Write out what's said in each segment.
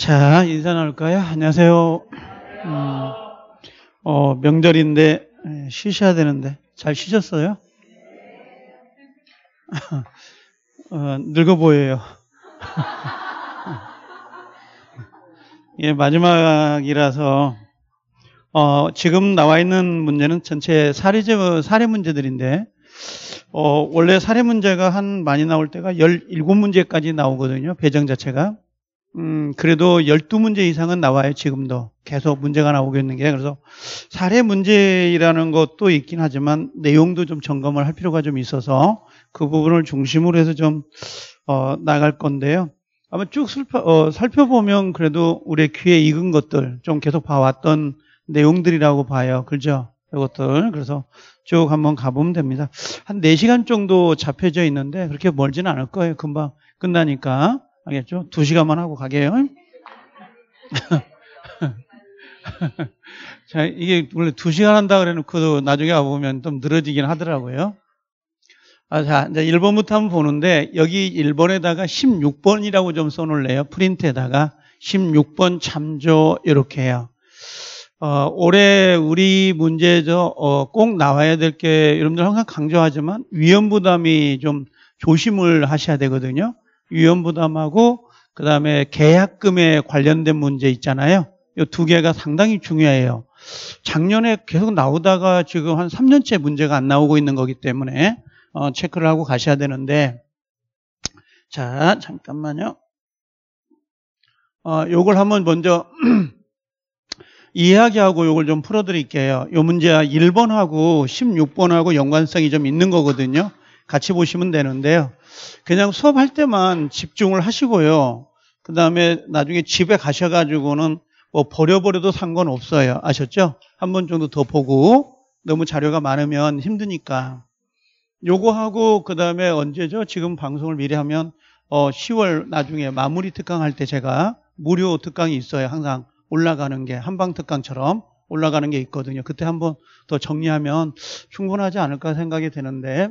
자, 인사 나눌까요? 안녕하세요. 음, 어, 명절인데 예, 쉬셔야 되는데 잘 쉬셨어요? 어, 늙어 보여요. 예, 마지막이라서 어, 지금 나와 있는 문제는 전체 사례 사례 문제들인데 어, 원래 사례 문제가 한 많이 나올 때가 17문제까지 나오거든요. 배정 자체가. 음, 그래도 12문제 이상은 나와요, 지금도. 계속 문제가 나오고있는 게. 그래서 사례 문제라는 것도 있긴 하지만 내용도 좀 점검을 할 필요가 좀 있어서 그 부분을 중심으로 해서 좀, 어, 나갈 건데요. 아마 쭉 슬퍼, 어, 살펴보면 그래도 우리 귀에 익은 것들, 좀 계속 봐왔던 내용들이라고 봐요. 그죠? 이것들. 그래서 쭉 한번 가보면 됩니다. 한 4시간 정도 잡혀져 있는데 그렇게 멀지는 않을 거예요. 금방 끝나니까. 알겠죠? 두 시간만 하고 가게요. 자, 이게 원래 두 시간 한다 그래놓고도 나중에 와보면 좀 늘어지긴 하더라고요. 아, 자, 이제 1번부터 한번 보는데 여기 1번에다가 16번이라고 좀 써놓을래요. 프린트에다가 16번 참조 이렇게 해요. 어, 올해 우리 문제죠. 어, 꼭 나와야 될 게 여러분들 항상 강조하지만 위험 부담이 좀 조심을 하셔야 되거든요. 위험 부담하고 그다음에 계약금에 관련된 문제 있잖아요. 이 두 개가 상당히 중요해요. 작년에 계속 나오다가 지금 한 3년째 문제가 안 나오고 있는 거기 때문에 어, 체크를 하고 가셔야 되는데 자 잠깐만요. 어, 요걸 한번 먼저 이야기하고 요걸 좀 풀어드릴게요. 요 문제 1번하고 16번하고 연관성이 좀 있는 거거든요. 같이 보시면 되는데요. 그냥 수업할 때만 집중을 하시고요. 그 다음에 나중에 집에 가셔가지고는 뭐 버려버려도 상관없어요. 아셨죠? 한 번 정도 더 보고 너무 자료가 많으면 힘드니까. 요거 하고 그 다음에 언제죠? 지금 방송을 미리 하면 어 10월 나중에 마무리 특강 할 때 제가 무료 특강이 있어요. 항상 올라가는 게 한방 특강처럼 올라가는 게 있거든요. 그때 한 번 더 정리하면 충분하지 않을까 생각이 드는데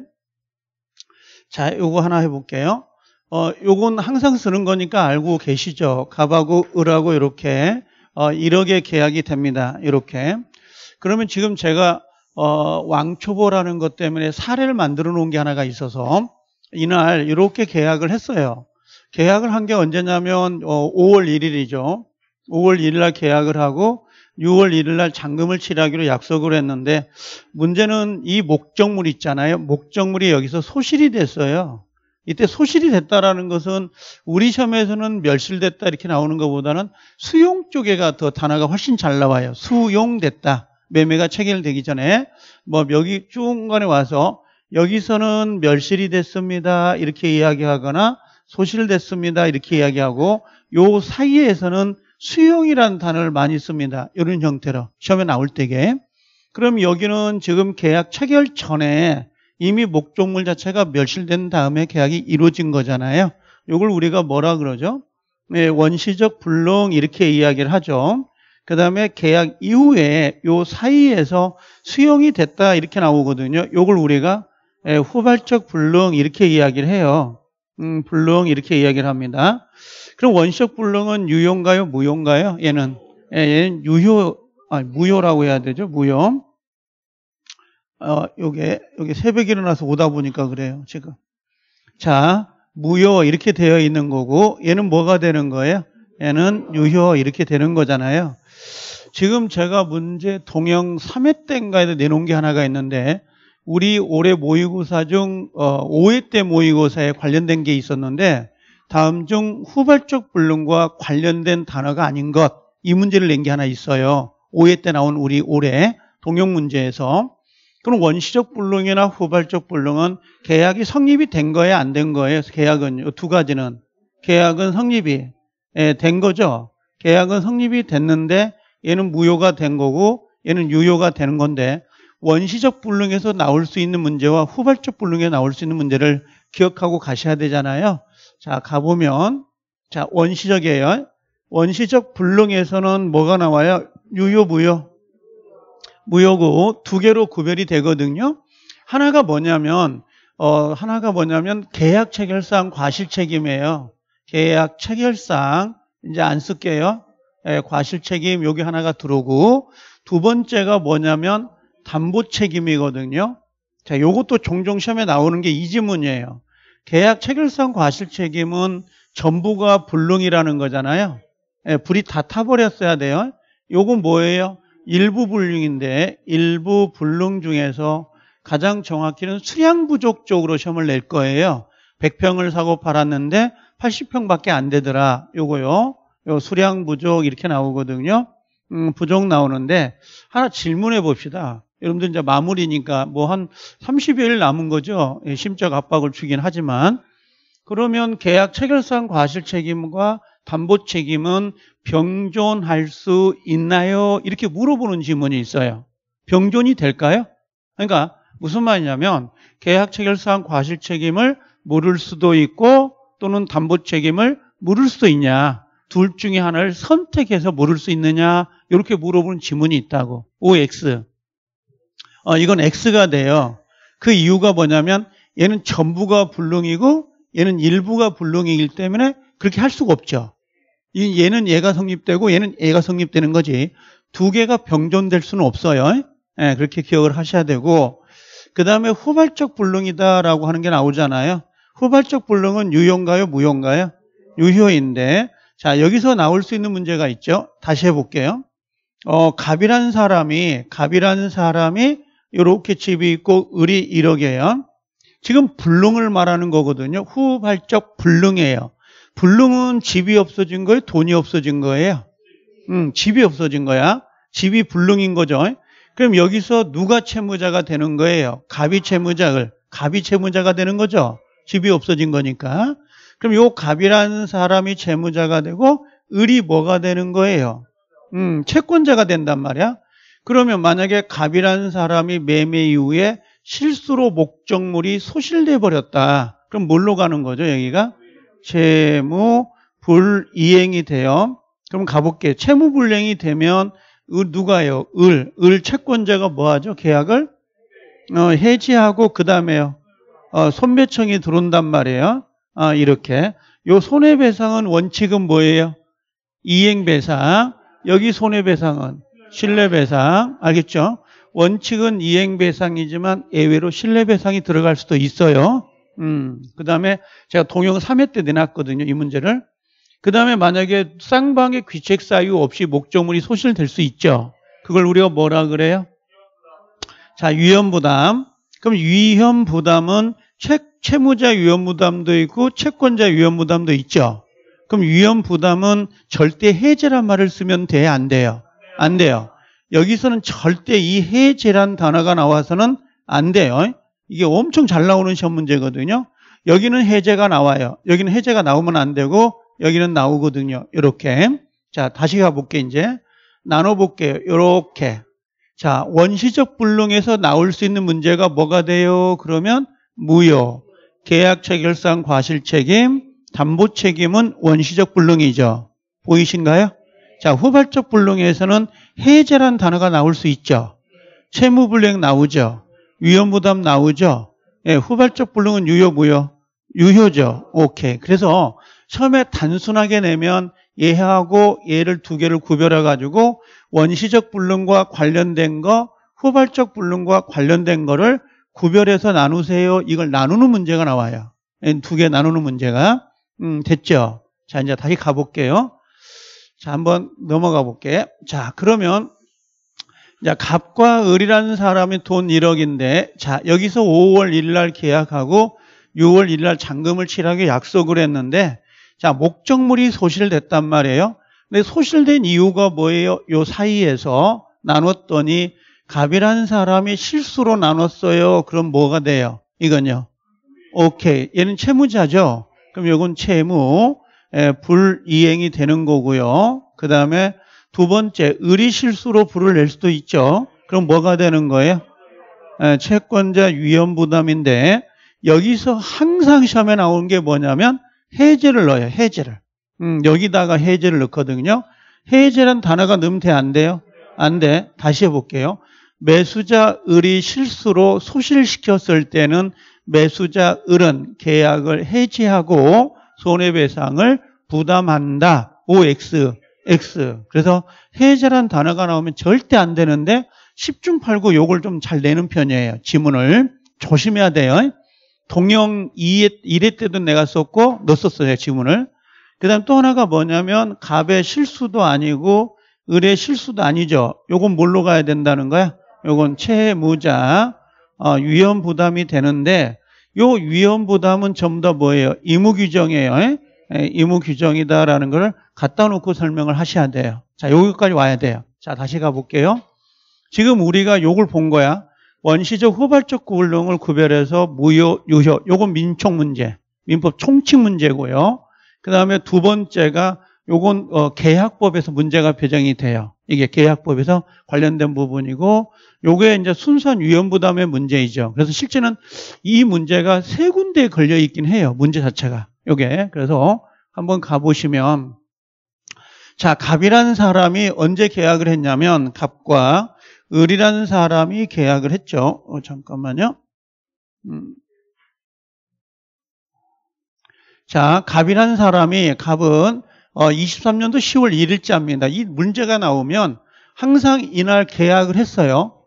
자, 요거 하나 해볼게요. 어, 요건 항상 쓰는 거니까 알고 계시죠? 갑하고 을하고 이렇게 어, 1억의 계약이 됩니다. 이렇게. 그러면 지금 제가 어, 왕초보라는 것 때문에 사례를 만들어 놓은 게 하나가 있어서 이날 이렇게 계약을 했어요. 계약을 한 게 언제냐면 어, 5월 1일이죠. 5월 1일 날 계약을 하고 6월 1일 날 잔금을 치르기로 약속을 했는데 문제는 이 목적물 있잖아요. 목적물이 여기서 소실이 됐어요. 이때 소실이 됐다라는 것은 우리 시험에서는 멸실됐다 이렇게 나오는 것보다는 수용 쪽에가 더 단어가 훨씬 잘 나와요. 수용됐다. 매매가 체결되기 전에 뭐 여기 중간에 와서 여기서는 멸실이 됐습니다. 이렇게 이야기하거나 소실됐습니다. 이렇게 이야기하고 요 사이에서는 수용이라는 단어를 많이 씁니다. 이런 형태로 시험에 나올 때게. 그럼 여기는 지금 계약 체결 전에 이미 목적물 자체가 멸실된 다음에 계약이 이루어진 거잖아요. 이걸 우리가 뭐라 그러죠? 네, 원시적 불능 이렇게 이야기를 하죠. 그 다음에 계약 이후에 요 사이에서 수용이 됐다 이렇게 나오거든요. 요걸 우리가 예, 후발적 불능 이렇게 이야기를 해요. 음, 불능 이렇게 이야기를 합니다. 그럼 원시적 불능은 유효인가요? 무효인가요? 얘는 예, 얘는 유효 아니 무효라고 해야 되죠. 무효. 어, 요게 요게 새벽에 일어나서 오다 보니까 그래요, 지금. 자, 무효 이렇게 되어 있는 거고 얘는 뭐가 되는 거예요? 얘는 유효 이렇게 되는 거잖아요. 지금 제가 문제 동영 3회 때인가에 내놓은 게 하나가 있는데 우리 올해 모의고사 중 5회 어, 때 모의고사에 관련된 게 있었는데 다음 중 후발적 불능과 관련된 단어가 아닌 것 이 문제를 낸 게 하나 있어요. 5회 때 나온 우리 올해 동영 문제에서 그럼 원시적 불능이나 후발적 불능은 계약이 성립이 된 거예요, 안 된 거예요? 계약은 두 가지는 계약은 성립이 예, 된 거죠. 계약은 성립이 됐는데 얘는 무효가 된 거고 얘는 유효가 되는 건데 원시적 불능에서 나올 수 있는 문제와 후발적 불능에 나올 수 있는 문제를 기억하고 가셔야 되잖아요. 자, 가보면 자, 원시적이에요. 원시적 불능에서는 뭐가 나와요? 유효, 무효. 무효고 두 개로 구별이 되거든요. 하나가 뭐냐면 어, 하나가 뭐냐면 계약 체결상 과실 책임이에요. 계약 체결상 이제 안 쓸게요. 예, 과실 책임 여기 하나가 들어오고 두 번째가 뭐냐면 담보 책임이거든요. 자, 요것도 종종 시험에 나오는 게 이 지문이에요. 계약 체결상 과실 책임은 전부가 불능이라는 거잖아요. 예, 불이 다 타버렸어야 돼요. 요건 뭐예요? 일부 불능인데 일부 불능 중에서 가장 정확히는 수량 부족 쪽으로 시험을 낼 거예요. 100평을 사고 팔았는데 80평밖에 안 되더라. 요거요. 요 수량 부족 이렇게 나오거든요. 음, 부족 나오는데 하나 질문해 봅시다. 여러분들 이제 마무리니까 뭐 한 30일 남은 거죠. 예, 심적 압박을 주긴 하지만 그러면 계약 체결상 과실 책임과 담보 책임은 병존할 수 있나요? 이렇게 물어보는 질문이 있어요. 병존이 될까요? 그러니까 무슨 말이냐면 계약 체결상 과실 책임을 물을 수도 있고 또는 담보 책임을 물을 수도 있냐. 둘 중에 하나를 선택해서 물을 수 있느냐. 이렇게 물어보는 질문이 있다고. OX. 어, 이건 X가 돼요. 그 이유가 뭐냐면 얘는 전부가 불능이고 얘는 일부가 불능이기 때문에 그렇게 할 수가 없죠. 얘는 얘가 성립되고 얘는 얘가 성립되는 거지. 두 개가 병존될 수는 없어요. 네, 그렇게 기억을 하셔야 되고 그 다음에 후발적 불능이다라고 하는 게 나오잖아요. 후발적 불능은 유효인가요? 무효인가요? 유효인데 자 여기서 나올 수 있는 문제가 있죠. 다시 해볼게요. 어, 갑이라는 사람이 갑이라는 사람이 이렇게 집이 있고 을이 1억이에요. 지금 불능을 말하는 거거든요. 후발적 불능이에요. 불능은 집이 없어진 거예요? 돈이 없어진 거예요? 음, 집이 없어진 거야. 집이 불능인 거죠. 그럼 여기서 누가 채무자가 되는 거예요? 갑이 채무자를. 갑이 채무자가 되는 거죠. 집이 없어진 거니까. 그럼 요 갑이라는 사람이 채무자가 되고 을이 뭐가 되는 거예요? 음, 채권자가 된단 말이야. 그러면 만약에 갑이라는 사람이 매매 이후에 실수로 목적물이 소실돼 버렸다. 그럼 뭘로 가는 거죠, 여기가? 채무 불이행이 돼요. 그럼 가볼게. 채무 불이행이 되면 누가요? 을. 을 채권자가 뭐 하죠? 계약을 어, 해지하고 그다음에요. 어, 손배청이 들어온단 말이에요. 아, 이렇게. 요 손해배상은 원칙은 뭐예요? 이행배상. 여기 손해배상은 신뢰배상. 알겠죠? 원칙은 이행배상이지만 예외로 신뢰배상이 들어갈 수도 있어요. 음, 그 다음에 제가 동영 3회 때 내놨거든요. 이 문제를. 그 다음에 만약에 쌍방의 귀책 사유 없이 목적물이 소실될 수 있죠. 그걸 우리가 뭐라 그래요? 자, 위험부담. 그럼 위험부담은 채, 채무자 위험부담도 있고 채권자 위험부담도 있죠. 그럼 위험부담은 절대 해제란 말을 쓰면 돼, 안 돼요? 안 돼요. 여기서는 절대 이해제란 단어가 나와서는 안 돼요. 이게 엄청 잘 나오는 시험 문제거든요. 여기는 해제가 나와요. 여기는 해제가 나오면 안 되고 여기는 나오거든요. 이렇게. 자, 다시 가볼게 이제. 나눠볼게요. 이렇게. 자, 원시적 불능에서 나올 수 있는 문제가 뭐가 돼요? 그러면 무효, 계약 체결상 과실 책임, 담보 책임은 원시적 불능이죠. 보이신가요? 자, 후발적 불능에서는 해제란 단어가 나올 수 있죠. 채무불능 나오죠. 위험부담 나오죠. 예, 후발적 불능은 유효무효. 유효죠. 오케이. 그래서 처음에 단순하게 내면 예하고 예를 두 개를 구별해 가지고 원시적 불능과 관련된 거, 후발적 불능과 관련된 거를 구별해서 나누세요. 이걸 나누는 문제가 나와요. 두 개 나누는 문제가 음, 됐죠. 자, 이제 다시 가볼게요. 자, 한번 넘어가 볼게. 자, 그러면 자, 갑과 을이라는 사람이 돈 1억인데 자, 여기서 5월 1일 날 계약하고 6월 1일 날 잔금을 치라고 약속을 했는데 자, 목적물이 소실됐단 말이에요. 근데 소실된 이유가 뭐예요? 요 사이에서 나눴더니 갑이라는 사람이 실수로 나눴어요. 그럼 뭐가 돼요? 이건요. 오케이. 얘는 채무자죠. 그럼 이건 채무. 예, 불이행이 되는 거고요. 그 다음에 두 번째 의리 실수로 불을 낼 수도 있죠. 그럼 뭐가 되는 거예요? 예, 채권자 위험 부담인데 여기서 항상 시험에 나오는 게 뭐냐면 해제를 넣어요. 해제를. 음, 여기다가 해제를 넣거든요. 해제란 단어가 넣으면 돼? 안 돼요? 안 돼. 다시 해볼게요. 매수자 을이 실수로 소실시켰을 때는 매수자 을은 계약을 해지하고 손해배상을 부담한다. OX, X. 그래서 해제란 단어가 나오면 절대 안 되는데 10중 8구 요걸 좀 잘 내는 편이에요. 지문을. 조심해야 돼요. 동영 2회, 1회 때도 내가 썼고 넣었어요. 지문을. 그 다음 또 하나가 뭐냐면 갑의 실수도 아니고 을의 실수도 아니죠. 요건 뭘로 가야 된다는 거야? 요건 채무자 어, 위험 부담이 되는데 요 위험 부담은 전부 다 뭐예요? 의무 규정이에요. 에? 예? 의무 예, 규정이다라는 걸 갖다 놓고 설명을 하셔야 돼요. 자, 여기까지 와야 돼요. 자, 다시 가볼게요. 지금 우리가 요걸 본 거야. 원시적 후발적 구불렁을 구별해서 무효, 유효. 요건 민총 문제. 민법 총칙 문제고요. 그 다음에 두 번째가 요건 어, 계약법에서 문제가 배정이 돼요. 이게 계약법에서 관련된 부분이고 요게 이제 순수한 위험 부담의 문제이죠. 그래서 실제는 이 문제가 세 군데에 걸려 있긴 해요. 문제 자체가. 요게. 그래서 한번 가 보시면 자, 갑이라는 사람이 언제 계약을 했냐면 갑과 을이라는 사람이 계약을 했죠. 어, 잠깐만요. 음. 자, 갑이라는 사람이 갑은 23년도 어, 10월 1일자입니다. 이 문제가 나오면 항상 이날 계약을 했어요.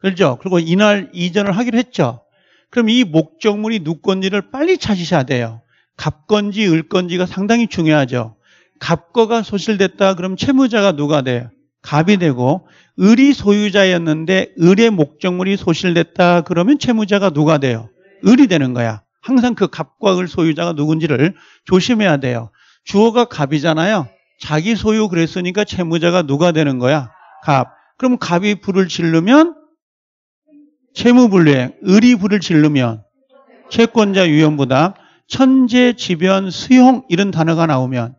그렇죠? 그리고 이날 이전을 하기로 했죠. 그럼 이 목적물이 누건지를 빨리 찾으셔야 돼요. 갑건지 을건지가 상당히 중요하죠. 갑거가 소실됐다 그럼 채무자가 누가 돼요? 갑이 되고 을이 소유자였는데 을의 목적물이 소실됐다 그러면 채무자가 누가 돼요? 을이 되는 거야. 항상 그 갑과 을 소유자가 누군지를 조심해야 돼요. 주어가 갑이잖아요. 자기 소유 그랬으니까 채무자가 누가 되는 거야? 갑. 그럼 갑이 불을 질르면 채무불이행, 을이 불을 질르면 채권자 위험부담, 천재지변 수용 이런 단어가 나오면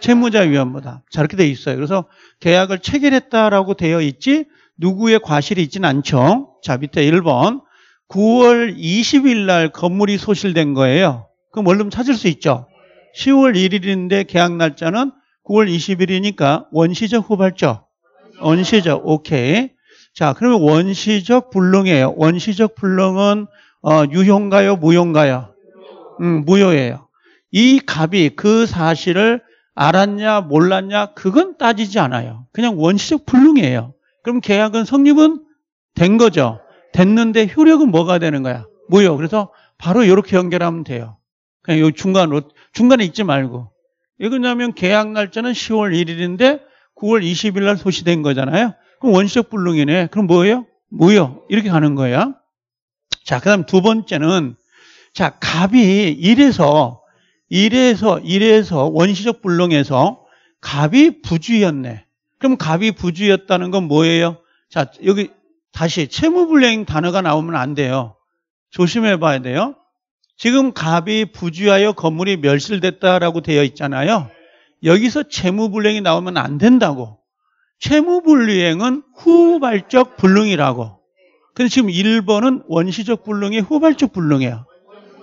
채무자 위험부담. 자 이렇게 돼 있어요. 그래서 계약을 체결했다라고 되어 있지 누구의 과실이 있진 않죠. 자 밑에 1번 9월 20일 날 건물이 소실된 거예요. 그럼 얼른 찾을 수 있죠. 10월 1일인데 계약 날짜는 9월 20일이니까 원시적 후발적. 원시적. 오케이. 자, 그러면 원시적 불능이에요. 원시적 불능은 어, 유효인가요? 무효인가요? 음, 무효예요. 이 갑이 그 사실을 알았냐 몰랐냐 그건 따지지 않아요. 그냥 원시적 불능이에요. 그럼 계약은 성립은 된 거죠. 됐는데 효력은 뭐가 되는 거야? 무효. 그래서 바로 이렇게 연결하면 돼요. 그냥 이 중간으로 중간에 잊지 말고. 왜 그러냐면 계약 날짜는 10월 1일인데 9월 20일 날 소시된 거잖아요. 그럼 원시적 불능이네. 그럼 뭐예요? 무효. 이렇게 가는 거예요 자, 그 다음 두 번째는 자, 갑이 1에서 1에서 1에서 원시적 불능에서 갑이 부주였네. 그럼 갑이 부주였다는 건 뭐예요? 자, 여기 다시 채무불량 단어가 나오면 안 돼요. 조심해 봐야 돼요. 지금 갑이 부주하여 건물이 멸실됐다라고 되어 있잖아요. 여기서 채무불량이 나오면 안 된다고. 채무불이은 후발적 불능이라고. 근데 지금 1번은 원시적 불능이 후발적 불능이에요.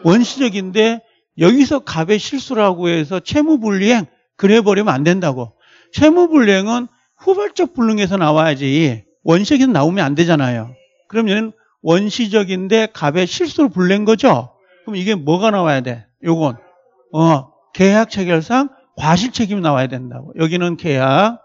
원시적인데 여기서 갑의 실수라고 해서 채무불이 그래버리면 안 된다고. 채무불이은 후발적 불능에서 나와야지 원시적인 나오면 안 되잖아요. 그럼 얘는 원시적인데 갑의 실수로 불낸 거죠. 그럼 이게 뭐가 나와야 돼? 요건. 어, 계약 체결상 과실 책임이 나와야 된다고. 여기는 계약,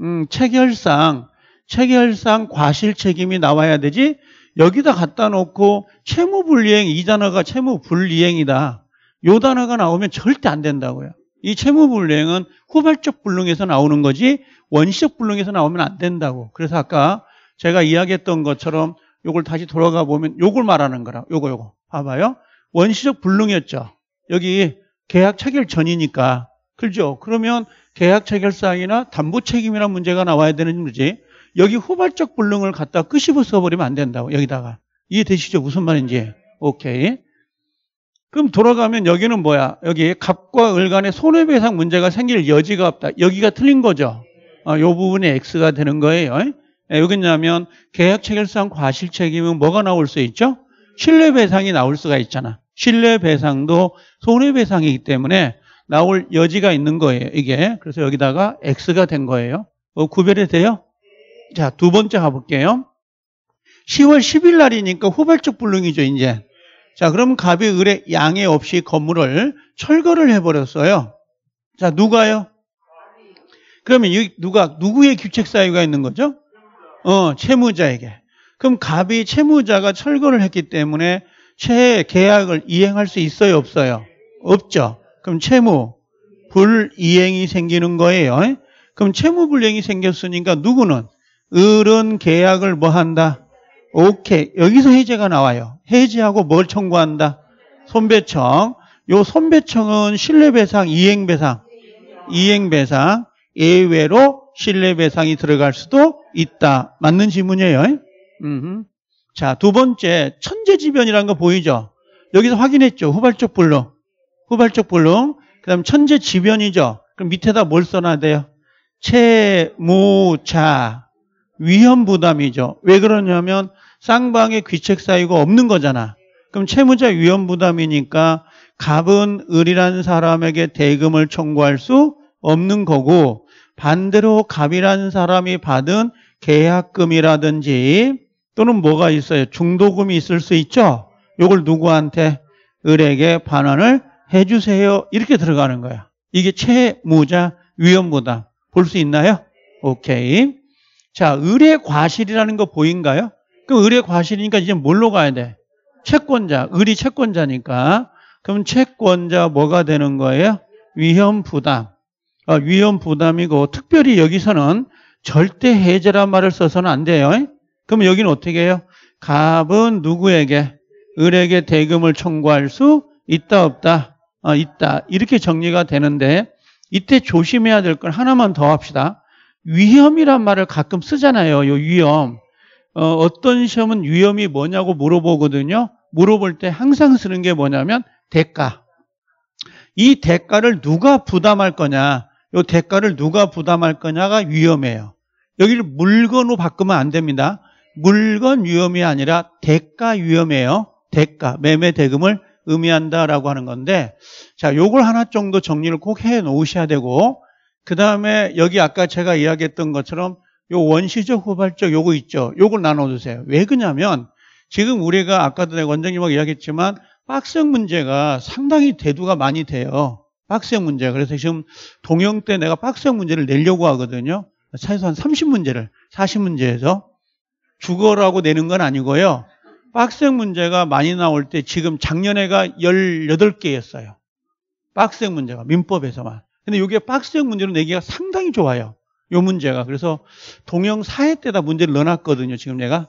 음, 체결상, 체결상 과실 책임이 나와야 되지, 여기다 갖다 놓고 채무불이행, 이 단어가 채무불이행이다. 요 단어가 나오면 절대 안 된다고요. 이 채무불이행은 후발적 불능에서 나오는 거지, 원시적 불능에서 나오면 안 된다고. 그래서 아까 제가 이야기했던 것처럼 요걸 다시 돌아가 보면 요걸 말하는 거라. 요거, 요거. 봐봐요. 원시적 불능이었죠. 여기 계약 체결 전이니까. 그죠? 렇 그러면 계약 체결사항이나 담보 책임이나 문제가 나와야 되는 문제. 여기 후발적 불능을 갖다 끄집어 써버리면 안 된다고, 여기다가. 이해되시죠? 무슨 말인지. 오케이. 그럼 돌아가면 여기는 뭐야? 여기 갑과 을 간의 손해배상 문제가 생길 여지가 없다. 여기가 틀린 거죠. 이 어, 아, 부분이 X가 되는 거예요. 예, 여기냐면 계약 체결상 과실 책임은 뭐가 나올 수 있죠? 신뢰배상이 나올 수가 있잖아. 신뢰배상도 손해배상이기 때문에 나올 여지가 있는 거예요. 이게. 그래서 여기다가 X가 된 거예요. 어, 뭐 구별이 돼요? 자, 두 번째 가볼게요. 10월 10일 날이니까 후발적 불능이죠, 이제. 자, 그럼 갑이 을의 양해 없이 건물을 철거를 해버렸어요. 자, 누가요? 그러면 여기 누가, 누구의 규책 사유가 있는 거죠? 어, 채무자에게. 그럼 갑이 채무자가 철거를 했기 때문에 최 계약을 이행할 수 있어요, 없어요? 없죠. 그럼 채무 불이행이 생기는 거예요. 그럼 채무 불이행이 생겼으니까 누구는 을은 계약을 뭐 한다? 오케이. 여기서 해제가 나와요. 해제하고 뭘 청구한다? 손배청. 요 손배청은 신뢰배상, 이행배상. 이행배상. 예외로 신뢰배상이 들어갈 수도 있다. 맞는 질문이에요 음흠. 자, 두 번째 천재지변이라는 거 보이죠? 여기서 확인했죠. 후발적 불능. 후발적 불능. 그다음 천재지변이죠. 그럼 밑에다 뭘 써놔야 돼요? 채무자 위험 부담이죠. 왜 그러냐면 쌍방에 귀책 사유가 없는 거잖아. 그럼 채무자 위험 부담이니까 갑은 을이란 사람에게 대금을 청구할 수 없는 거고 반대로 갑이란 사람이 받은 계약금이라든지 또는 뭐가 있어요? 중도금이 있을 수 있죠? 이걸 누구한테? 을에게 반환을 해주세요. 이렇게 들어가는 거야. 이게 채무자 위험부담. 볼 수 있나요? 오케이. 자, 을의 과실이라는 거 보인가요? 그럼 의 과실이니까 이제 뭘로 가야 돼? 채권자, 을이 채권자니까. 그럼 채권자 뭐가 되는 거예요? 위험 부담. 아, 위험 부담이고 특별히 여기서는 절대 해제란 말을 써서는 안 돼요. 그럼 여기는 어떻게 해요? 갑은 누구에게? 을에게 대금을 청구할 수 있다 없다? 어, 있다. 이렇게 정리가 되는데 이때 조심해야 될 건 하나만 더 합시다. 위험이란 말을 가끔 쓰잖아요. 요 위험. 어, 떤 시험은 위험이 뭐냐고 물어보거든요. 물어볼 때 항상 쓰는 게 뭐냐면 대가. 이 대가를 누가 부담할 거냐. 이 대가를 누가 부담할 거냐가 위험해요. 여기를 물건으로 바꾸면 안 됩니다. 물건 위험이 아니라 대가 위험이에요. 대가, 매매 대금을 의미한다라고 하는 건데 자, 요걸 하나 정도 정리를 꼭 해 놓으셔야 되고 그다음에 여기 아까 제가 이야기했던 것처럼 요 원시적 후발적 요거 있죠. 요걸 나눠 두세요. 왜 그냐면 지금 우리가 아까도 내가 원장님하고 이야기했지만 빡생 문제가 상당히 대두가 많이 돼요. 빡생 문제. 그래서 지금 동영 때 내가 빡생 문제를 내려고 하거든요. 최소한 30문제를 40문제에서 죽어라고 내는 건 아니고요. 빡생 문제가 많이 나올 때 지금 작년에가 18개였어요. 빡생 문제가 민법에서만. 근데 이게 빡생 문제로 내기가 상당히 좋아요. 요 문제가. 그래서 동영 사회 때다 문제를 넣어놨거든요. 지금 내가.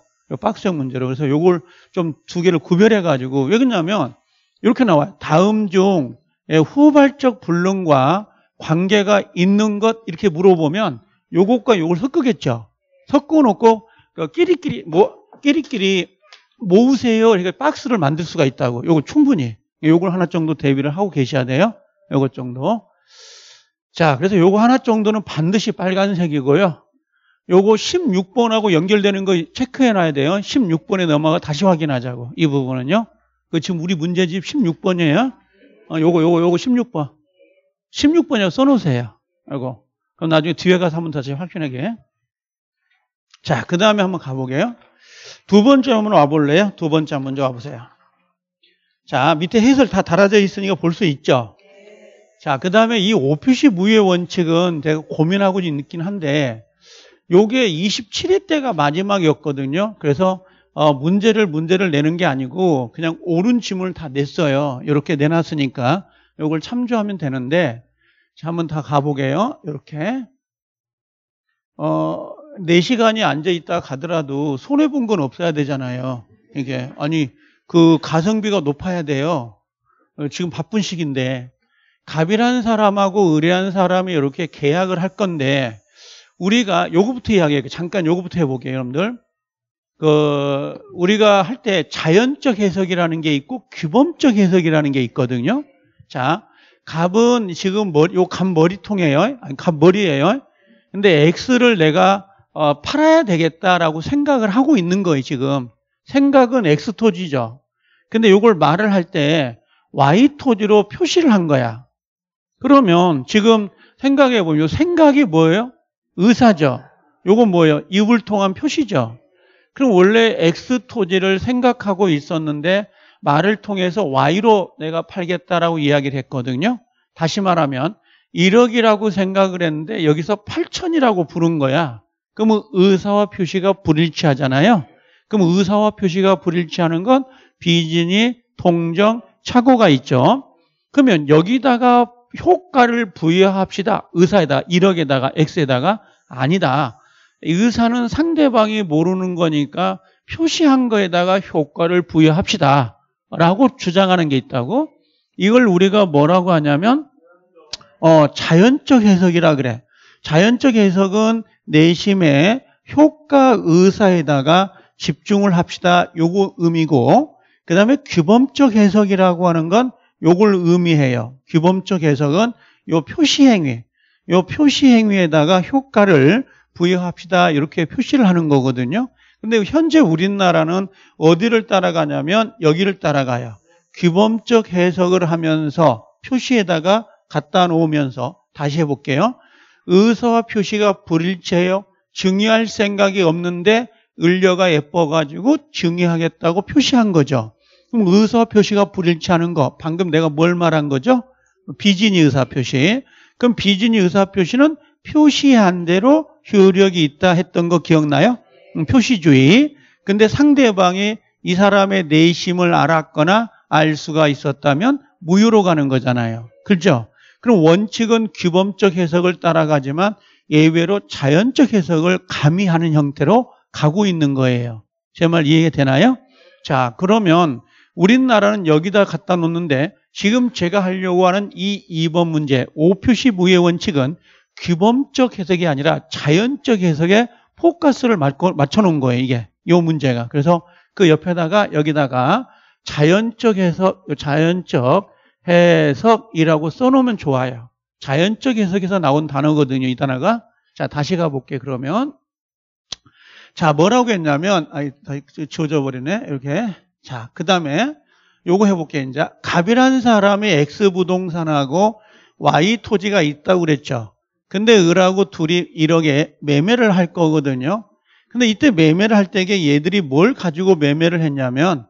빡생 문제로. 그래서 요걸 좀 두 개를 구별해가지고. 왜 그러냐면 이렇게 나와요. 다음 중 후발적 불능과 관계가 있는 것 이렇게 물어보면 요것과 요걸 섞으겠죠. 섞어 놓고 그러니까 끼리끼리 뭐 끼리끼리 모으세요. 그러니까 박스를 만들 수가 있다고. 요거 충분히 요걸 하나 정도 대비를 하고 계셔야 돼요. 요것 정도. 자, 그래서 요거 하나 정도는 반드시 빨간색이고요. 요거 16번하고 연결되는 거 체크해 놔야 돼요. 16번에 넘어가 다시 확인하자고. 이 부분은요. 그 지금 우리 문제집 16번이에요. 어, 요거 요거 요거 16번. 16번이라고 써 놓으세요. 이거 그럼 나중에 뒤에 가서 한번 다시 확인하게. 자, 그 다음에 한번 가보게요. 두 번째 한번 와볼래요? 두 번째 한번 먼저 와보세요. 자, 밑에 해설 다 달아져 있으니까 볼 수 있죠? 자, 그 다음에 이 오피시 무효의 원칙은 제가 고민하고 있긴 한데, 요게 27회 때가 마지막이었거든요. 그래서 어, 문제를 문제를 내는 게 아니고 그냥 옳은 짐을다 냈어요. 이렇게 내놨으니까 요걸 참조하면 되는데 자, 한번 다 가보게요. 이렇게 어, 4시간이 앉아있다 가더라도 손해본 건 없어야 되잖아요. 이게, 아니, 그 가성비가 높아야 돼요. 어, 지금 바쁜 시기인데, 갑이라는 사람하고 의뢰한 사람이 이렇게 계약을 할 건데, 우리가 요거부터 이야기해요. 잠깐 요거부터 해볼게요, 여러분들. 그, 우리가 할 때 자연적 해석이라는 게 있고, 규범적 해석이라는 게 있거든요. 자, 갑은 지금 머리, 요갑 머리통이에요. 아니, 갑 머리예요. 근데 X를 내가 어, 팔아야 되겠다라고 생각을 하고 있는 거예요, 지금. 생각은 X 토지죠. 근데 이걸 말을 할 때 Y 토지로 표시를 한 거야. 그러면 지금 생각해 보면 생각이 뭐예요? 의사죠. 요건 뭐예요? 입을 통한 표시죠. 그럼 원래 X 토지를 생각하고 있었는데 말을 통해서 Y로 내가 팔겠다라고 이야기를 했거든요. 다시 말하면 1억이라고 생각을 했는데 여기서 8천이라고 부른 거야. 그러면 의사와 표시가 불일치하잖아요. 그럼 의사와 표시가 불일치하는 건 비진이 통정 착오가 있죠. 그러면 여기다가 효과를 부여합시다. 의사에다 1억에다가 X에다가 아니다. 의사는 상대방이 모르는 거니까 표시한 거에다가 효과를 부여합시다. 라고 주장하는 게 있다고 이걸 우리가 뭐라고 하냐면 어, 자연적 해석이라 그래. 자연적 해석은 내심의 효과 의사에다가 집중을 합시다. 요거 의미고 그 다음에 규범적 해석이라고 하는 건 요걸 의미해요. 규범적 해석은 요 표시행위, 요 표시행위에다가 효과를 부여합시다. 이렇게 표시를 하는 거거든요. 근데 현재 우리나라는 어디를 따라가냐면 여기를 따라가요. 규범적 해석을 하면서 표시에다가 갖다 놓으면서 다시 해볼게요. 의사와 표시가 불일치해요. 증여할 생각이 없는데 을려가 예뻐가지고 증여하겠다고 표시한 거죠. 그럼 의사 표시가 불일치하는 거 방금 내가 뭘 말한 거죠? 비진이 의사 표시. 그럼 비진이 의사 표시는 표시한 대로 효력이 있다 했던 거 기억나요? 응, 음, 표시주의. 근데 상대방이 이 사람의 내심을 알았거나 알 수가 있었다면 무효로 가는 거잖아요. 그죠? 그럼 원칙은 규범적 해석을 따라가지만 예외로 자연적 해석을 가미하는 형태로 가고 있는 거예요. 제 말 이해가 되나요? 자, 그러면 우리나라는 여기다 갖다 놓는데 지금 제가 하려고 하는 이 2번 문제 5표시 무의 원칙은 규범적 해석이 아니라 자연적 해석에 포커스를 맞춰 놓은 거예요, 이게. 요 문제가. 그래서 그 옆에다가 여기다가 자연적 해석, 자연적 해석이라고 써놓으면 좋아요. 자연적 해석에서 나온 단어거든요. 이 단어가. 자, 다시 가볼게, 그러면. 자, 뭐라고 했냐면, 아이, 다 지워져버리네. 이렇게. 자, 그 다음에 요거 해볼게, 이제. 갑이라는 사람이 X 부동산하고 Y 토지가 있다고 그랬죠. 근데 을하고 둘이 1억에 매매를 할 거거든요. 근데 이때 매매를 할 때에 얘들이 뭘 가지고 매매를 했냐면,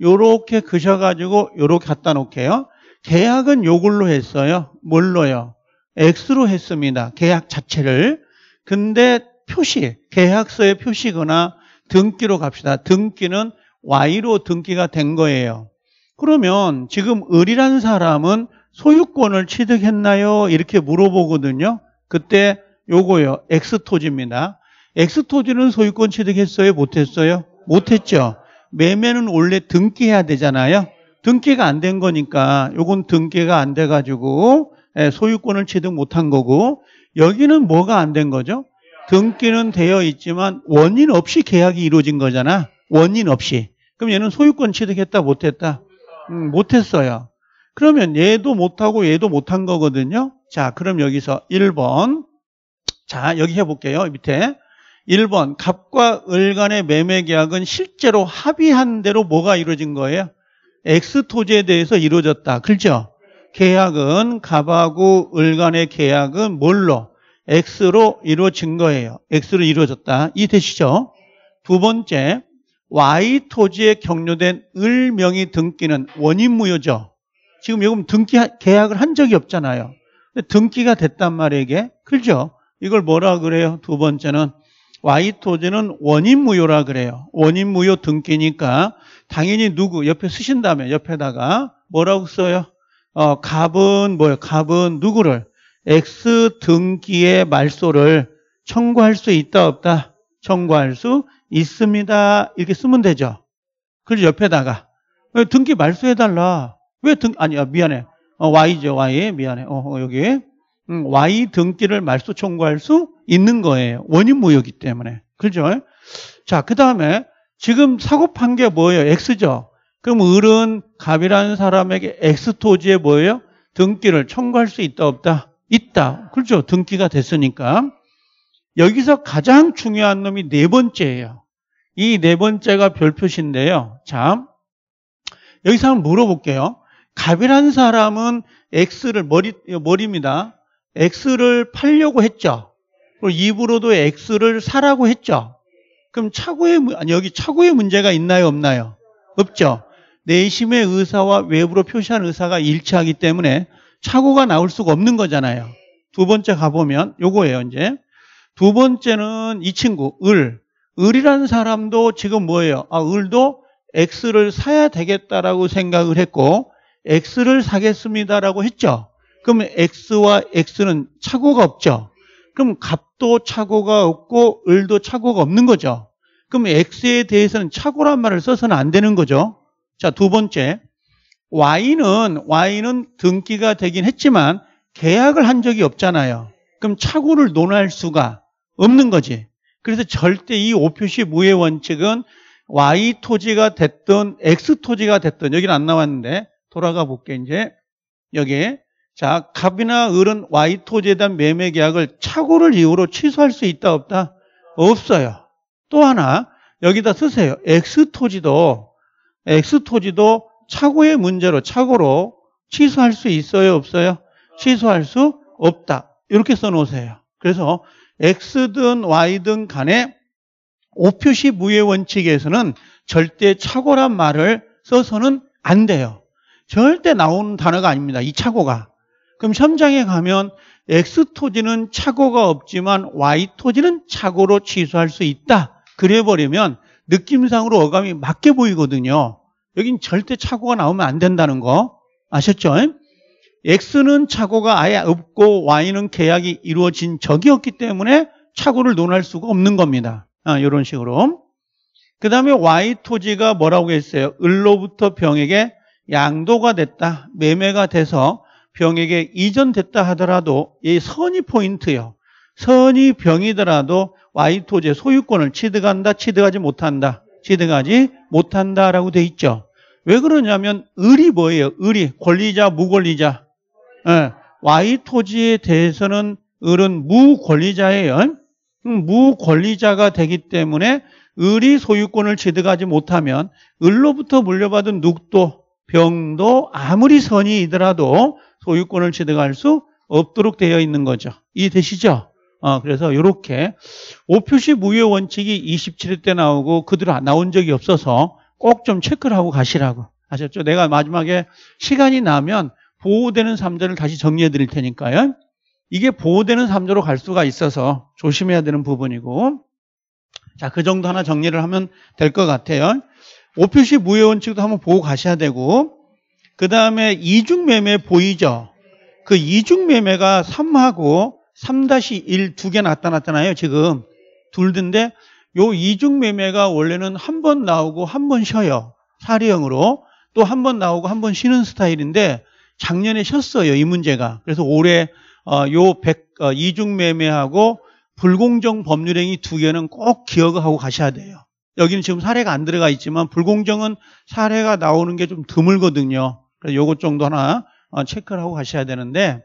요렇게 그셔가지고 요렇게 갖다 놓게요. 계약은 요걸로 했어요. 뭘로요? X로 했습니다. 계약 자체를. 근데 표시, 계약서에 표시거나 등기로 갑시다. 등기는 Y로 등기가 된 거예요. 그러면 지금 을이란 사람은 소유권을 취득했나요? 이렇게 물어보거든요. 그때 요거요. 엑스토지입니다. 엑스토지는 소유권 취득했어요? 못했어요? 못했죠. 매매는 원래 등기해야 되잖아요. 등기가 안 된 거니까 요건 등기가 안 돼가지고 예, 소유권을 취득 못한 거고 여기는 뭐가 안 된 거죠? 등기는 되어 있지만 원인 없이 계약이 이루어진 거잖아. 원인 없이. 그럼 얘는 소유권 취득했다 못했다? 음, 못했어요. 그러면 얘도 못하고 얘도 못한 거거든요. 자 그럼 여기서 1번 자 여기 해볼게요. 밑에 1번 갑과 을 간의 매매 계약은 실제로 합의한 대로 뭐가 이루어진 거예요? X 토지에 대해서 이루어졌다. 그렇죠? 계약은 갑하고 을 간의 계약은 뭘로? X로 이루어진 거예요. X로 이루어졌다. 이해되시죠? 두 번째, Y 토지에 격려된을 명의 등기는 원인 무효죠. 지금 요금 등기 계약을 한 적이 없잖아요. 등기가 됐단 말이에요, 이게. 그죠? 이걸 뭐라 그래요? 두 번째는 Y 토지는 원인 무효라 그래요. 원인 무효 등기니까 당연히 누구 옆에 쓰신다면 옆에다가 뭐라고 써요? 어, 갑은 뭐예요? 갑은 누구를 X 등기의 말소를 청구할 수 있다 없다? 청구할 수 있습니다. 이렇게 쓰면 되죠. 그래서 옆에다가 왜 등기 말소해달라. 왜 등? 아니야 미안해. 어, Y죠 Y 미안해. 어, 어 여기 음, Y 등기를 말소 청구할 수 있는 거예요. 원인 무효기 때문에 그죠? 자그 다음에 지금 사고판 게 뭐예요? X죠. 그럼 을은 갑이라는 사람에게 X 토지에 뭐예요? 등기를 청구할 수 있다 없다? 있다. 그렇죠. 등기가 됐으니까. 여기서 가장 중요한 놈이 네 번째예요. 이 네 번째가 별표시인데요. 자, 여기서 한번 물어볼게요. 갑이라는 사람은 X를, 머리, 머리입니다. X를 팔려고 했죠. 그리고 입으로도 X를 사라고 했죠. 그럼 차고에 아니 여기 차고에 문제가 있나요 없나요? 없죠. 내심의 의사와 외부로 표시한 의사가 일치하기 때문에 차고가 나올 수가 없는 거잖아요. 두 번째 가보면 요거예요 이제 두 번째는 이 친구 을 을이라는 사람도 지금 뭐예요? 아 을도 x를 사야 되겠다라고 생각을 했고 x를 사겠습니다라고 했죠. 그럼 x와 x는 차고가 없죠. 그럼 갑도 착오가 없고 을도 착오가 없는 거죠. 그럼 x에 대해서는 착오란 말을 써서는 안 되는 거죠. 자, 두 번째. y는 y는 등기가 되긴 했지만 계약을 한 적이 없잖아요. 그럼 착오를 논할 수가 없는 거지. 그래서 절대 이 5표시 무의 원칙은 y 토지가 됐든 x 토지가 됐든 여기는 안 나왔는데 돌아가 볼게 이제 여기에 자, 갑이나 을은 와이토재단 매매 계약을 착오를 이유로 취소할 수 있다 없다? 없어요. 또 하나 여기다 쓰세요. x 토지도 엑스토지도 착오의 문제로 착오로 취소할 수 있어요, 없어요? 취소할 수 없다. 이렇게 써 놓으세요. 그래서 X든 Y든 간에 오표시 무효 원칙에서는 절대 착오란 말을 써서는 안 돼요. 절대 나오는 단어가 아닙니다. 이 착오가. 그럼 현장에 가면 X 토지는 착오가 없지만 Y 토지는 착오로 취소할 수 있다. 그래버리면 느낌상으로 어감이 맞게 보이거든요. 여긴 절대 착오가 나오면 안 된다는 거 아셨죠? X는 착오가 아예 없고 Y는 계약이 이루어진 적이 없기 때문에 착오를 논할 수가 없는 겁니다. 아, 이런 식으로. 그 다음에 Y 토지가 뭐라고 했어요? 을로부터 병에게 양도가 됐다. 매매가 돼서 병에게 이전됐다 하더라도 이 선이 포인트요. 선이 병이더라도 와이토제 소유권을 취득한다, 취득하지 못한다, 취득하지 못한다라고 돼 있죠. 왜 그러냐면 을이 뭐예요? 을이 권리자, 무권리자. 네. 와이토지에 대해서는 을은 무권리자예요. 음, 무권리자가 되기 때문에 을이 소유권을 취득하지 못하면 을로부터 물려받은 눅도 병도 아무리 선이이더라도 소유권을 취득할 수 없도록 되어 있는 거죠. 이해되시죠? 어, 그래서 이렇게 오표시 무효 원칙이 27회 때 나오고 그대로 나온 적이 없어서 꼭 좀 체크를 하고 가시라고 아셨죠? 내가 마지막에 시간이 나면 보호되는 3자를 다시 정리해 드릴 테니까요. 이게 보호되는 3자로 갈 수가 있어서 조심해야 되는 부분이고 자, 그 정도 하나 정리를 하면 될 것 같아요. 오표시 무효 원칙도 한번 보고 가셔야 되고 그 다음에 이중매매 보이죠? 그 이중매매가 3하고 3-1 두 개 나타났잖아요. 지금 둘든데요 이중매매가 원래는 한 번 나오고 한 번 쉬어요. 사례형으로. 또 한 번 나오고 한 번 쉬는 스타일인데 작년에 쉬었어요. 이 문제가. 그래서 올해 어, 요1 어, 이중매매하고 불공정 법률행위 두 개는 꼭 기억을 하고 가셔야 돼요. 여기는 지금 사례가 안 들어가 있지만 불공정은 사례가 나오는 게 좀 드물거든요. 요것 정도 하나 어, 체크를 하고 가셔야 되는데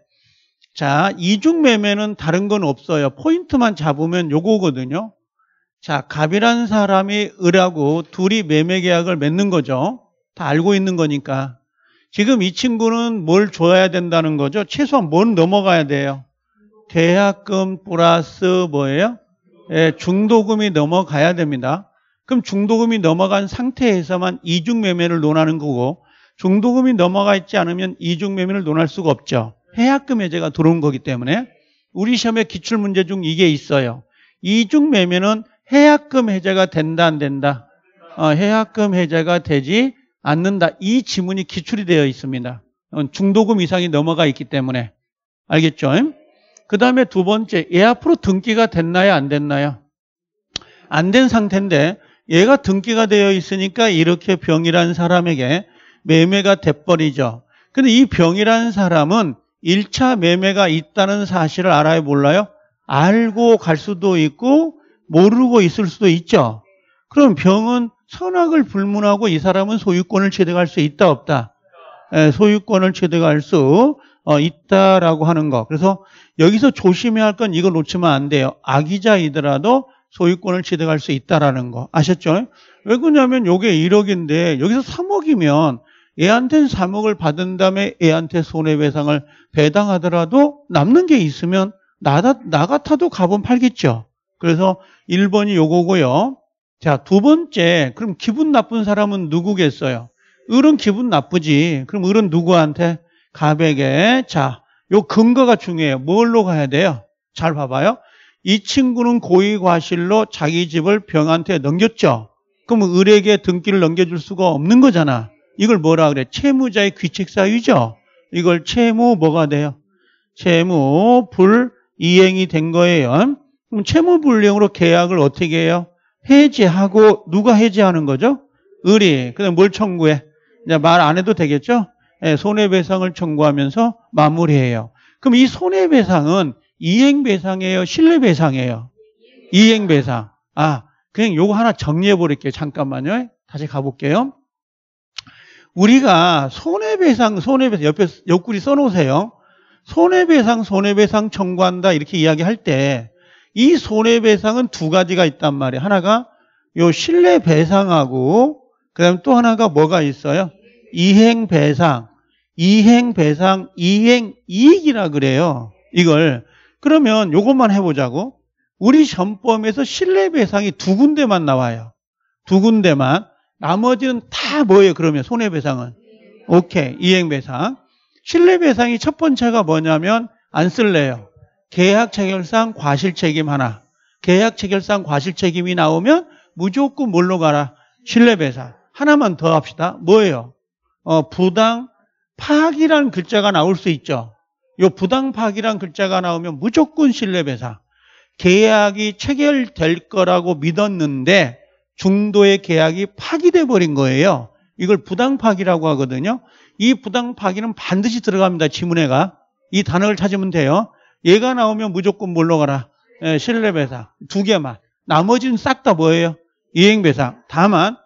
자 이중 매매는 다른 건 없어요. 포인트만 잡으면 요거거든요. 자 갑이라는 사람이 을하고 둘이 매매 계약을 맺는 거죠. 다 알고 있는 거니까 지금 이 친구는 뭘 줘야 된다는 거죠? 최소한 뭘 넘어가야 돼요? 대학금 플러스 뭐예요? 예, 중도금이 넘어가야 됩니다. 그럼 중도금이 넘어간 상태에서만 이중매매를 논하는 거고 중도금이 넘어가 있지 않으면 이중매매를 논할 수가 없죠. 해약금 해제가 들어온 거기 때문에 우리 시험의 기출문제 중 이게 있어요. 이중매매는 해약금 해제가 된다 안 된다? 어, 해약금 해제가 되지 않는다. 이 지문이 기출이 되어 있습니다. 어, 중도금 이상이 넘어가 있기 때문에 알겠죠? 그 다음에 두 번째 얘 앞으로 등기가 됐나요 안 됐나요? 안 된 상태인데 얘가 등기가 되어 있으니까 이렇게 병이란 사람에게 매매가 돼버리죠. 근데 이 병이라는 사람은 1차 매매가 있다는 사실을 알아야 몰라요? 알고 갈 수도 있고 모르고 있을 수도 있죠. 그럼 병은 선악을 불문하고 이 사람은 소유권을 취득할 수 있다 없다. 예, 소유권을 취득할 수 어, 있다라고 하는 거. 그래서 여기서 조심해야 할 건 이거 놓치면 안 돼요. 악의자이더라도 소유권을 취득할 수 있다라는 거. 아셨죠? 왜 그러냐면 이게 1억인데 여기서 3억이면 애한테 3억을 받은 다음에 애한테 손해배상을 배당하더라도 남는 게 있으면 나, 나 같아도 가본 팔겠죠. 그래서 1번이 요거고요. 자, 두 번째, 그럼 기분 나쁜 사람은 누구겠어요? 을은 기분 나쁘지. 그럼 을은 누구한테? 갑에게. 자, 요 근거가 중요해요. 뭘로 가야 돼요? 잘 봐봐요. 이 친구는 고의과실로 자기 집을 병한테 넘겼죠. 그럼 을에게 등기를 넘겨줄 수가 없는 거잖아. 이걸 뭐라 그래? 채무자의 귀책사유죠. 이걸 채무 뭐가 돼요? 채무 불이행이 된 거예요. 그럼 채무 불이행으로 계약을 어떻게 해요? 해지하고 누가 해지하는 거죠? 을이. 그다음 뭘 청구해? 이제 말안 해도 되겠죠? 네, 손해배상을 청구하면서 마무리해요. 그럼 이 손해배상은 이행배상이에요? 신뢰배상이에요? 이행배상. 아, 그냥 요거 하나 정리해 버릴게요. 잠깐만요. 다시 가볼게요. 우리가 손해배상, 손해배상, 옆에, 옆구리 써놓으세요. 손해배상, 손해배상 청구한다 이렇게 이야기할 때 이 손해배상은 두 가지가 있단 말이에요. 하나가 요 신뢰배상하고 그다음 에또 하나가 뭐가 있어요? 이행배상, 이행배상, 이행이익이라 그래요. 이걸 그러면 요것만 해보자고 우리 전범에서 신뢰배상이 두 군데만 나와요. 두 군데만 나머지는 다 뭐예요? 그러면 손해배상은 오케이 이행배상 신뢰배상이 첫 번째가 뭐냐면 안 쓸래요. 계약 체결상 과실 책임 하나. 계약 체결상 과실 책임이 나오면 무조건 뭘로 가라? 신뢰배상. 하나만 더 합시다. 뭐예요? 어, 부당 파악이란 글자가 나올 수 있죠. 요 부당 파악이란 글자가 나오면 무조건 신뢰배상. 계약이 체결될 거라고 믿었는데 중도의 계약이 파기돼 버린 거예요. 이걸 부당 파기라고 하거든요. 이 부당 파기는 반드시 들어갑니다. 지문에가 이 단어를 찾으면 돼요. 얘가 나오면 무조건 뭘로 가라? 예, 신뢰배상 두 개만. 나머지는 싹 다 뭐예요? 이행배상. 다만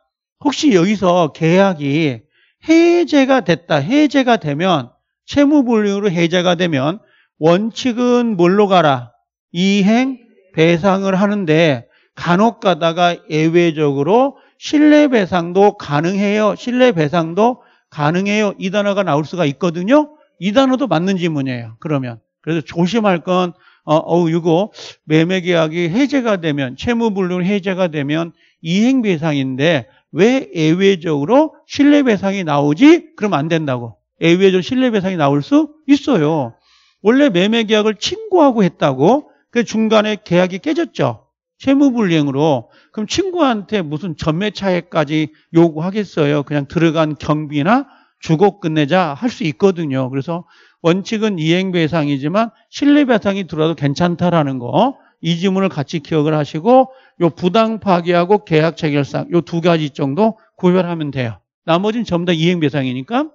혹시 여기서 계약이 해제가 됐다. 해제가 되면 채무불능으로 이 해제가 되면 원칙은 뭘로 가라? 이행 배상을 하는데 간혹 가다가 예외적으로 신뢰 배상도 가능해요. 신뢰 배상도 가능해요. 이 단어가 나올 수가 있거든요. 이 단어도 맞는 지문이에요. 그러면. 그래서 조심할 건, 어, 어 이거 매매 계약이 해제가 되면, 채무 불능 해제가 되면 이행 배상인데 왜 예외적으로 신뢰 배상이 나오지? 그럼 안 된다고. 예외적으로 신뢰 배상이 나올 수 있어요. 원래 매매 계약을 친구하고 했다고. 그 중간에 계약이 깨졌죠. 채무불이행으로 그럼 친구한테 무슨 전매차액까지 요구하겠어요? 그냥 들어간 경비나 주고 끝내자 할 수 있거든요. 그래서 원칙은 이행배상이지만 실리배상이 들어도 와 괜찮다라는 거. 이 지문을 같이 기억을 하시고 요 부당 파기하고 계약 체결상 요 두 가지 정도 구별하면 돼요. 나머지는 전부 다 이행배상이니까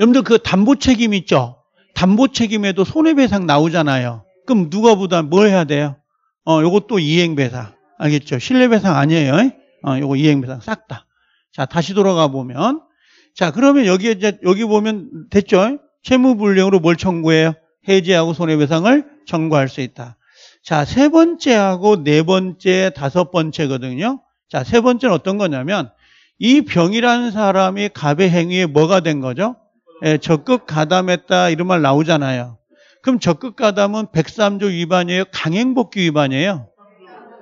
여러분들 그 담보 책임 있죠? 담보 책임에도 손해배상 나오잖아요. 그럼 누가 부담 뭘 해야 돼요? 어, 요것도 이행배상. 알겠죠? 신뢰배상 아니에요. 어, 요거 이행배상 싹 다. 자, 다시 돌아가 보면. 자, 그러면 여기에 이제, 여기 보면 됐죠? 채무불량으로 뭘 청구해요? 해지하고 손해배상을 청구할 수 있다. 자, 세 번째하고 네 번째, 다섯 번째거든요. 자, 세 번째는 어떤 거냐면, 이 병이라는 사람이 갑의 행위에 뭐가 된 거죠? 예, 적극 가담했다, 이런 말 나오잖아요. 그럼 적극 가담은 103조 위반이에요? 강행복귀 위반이에요?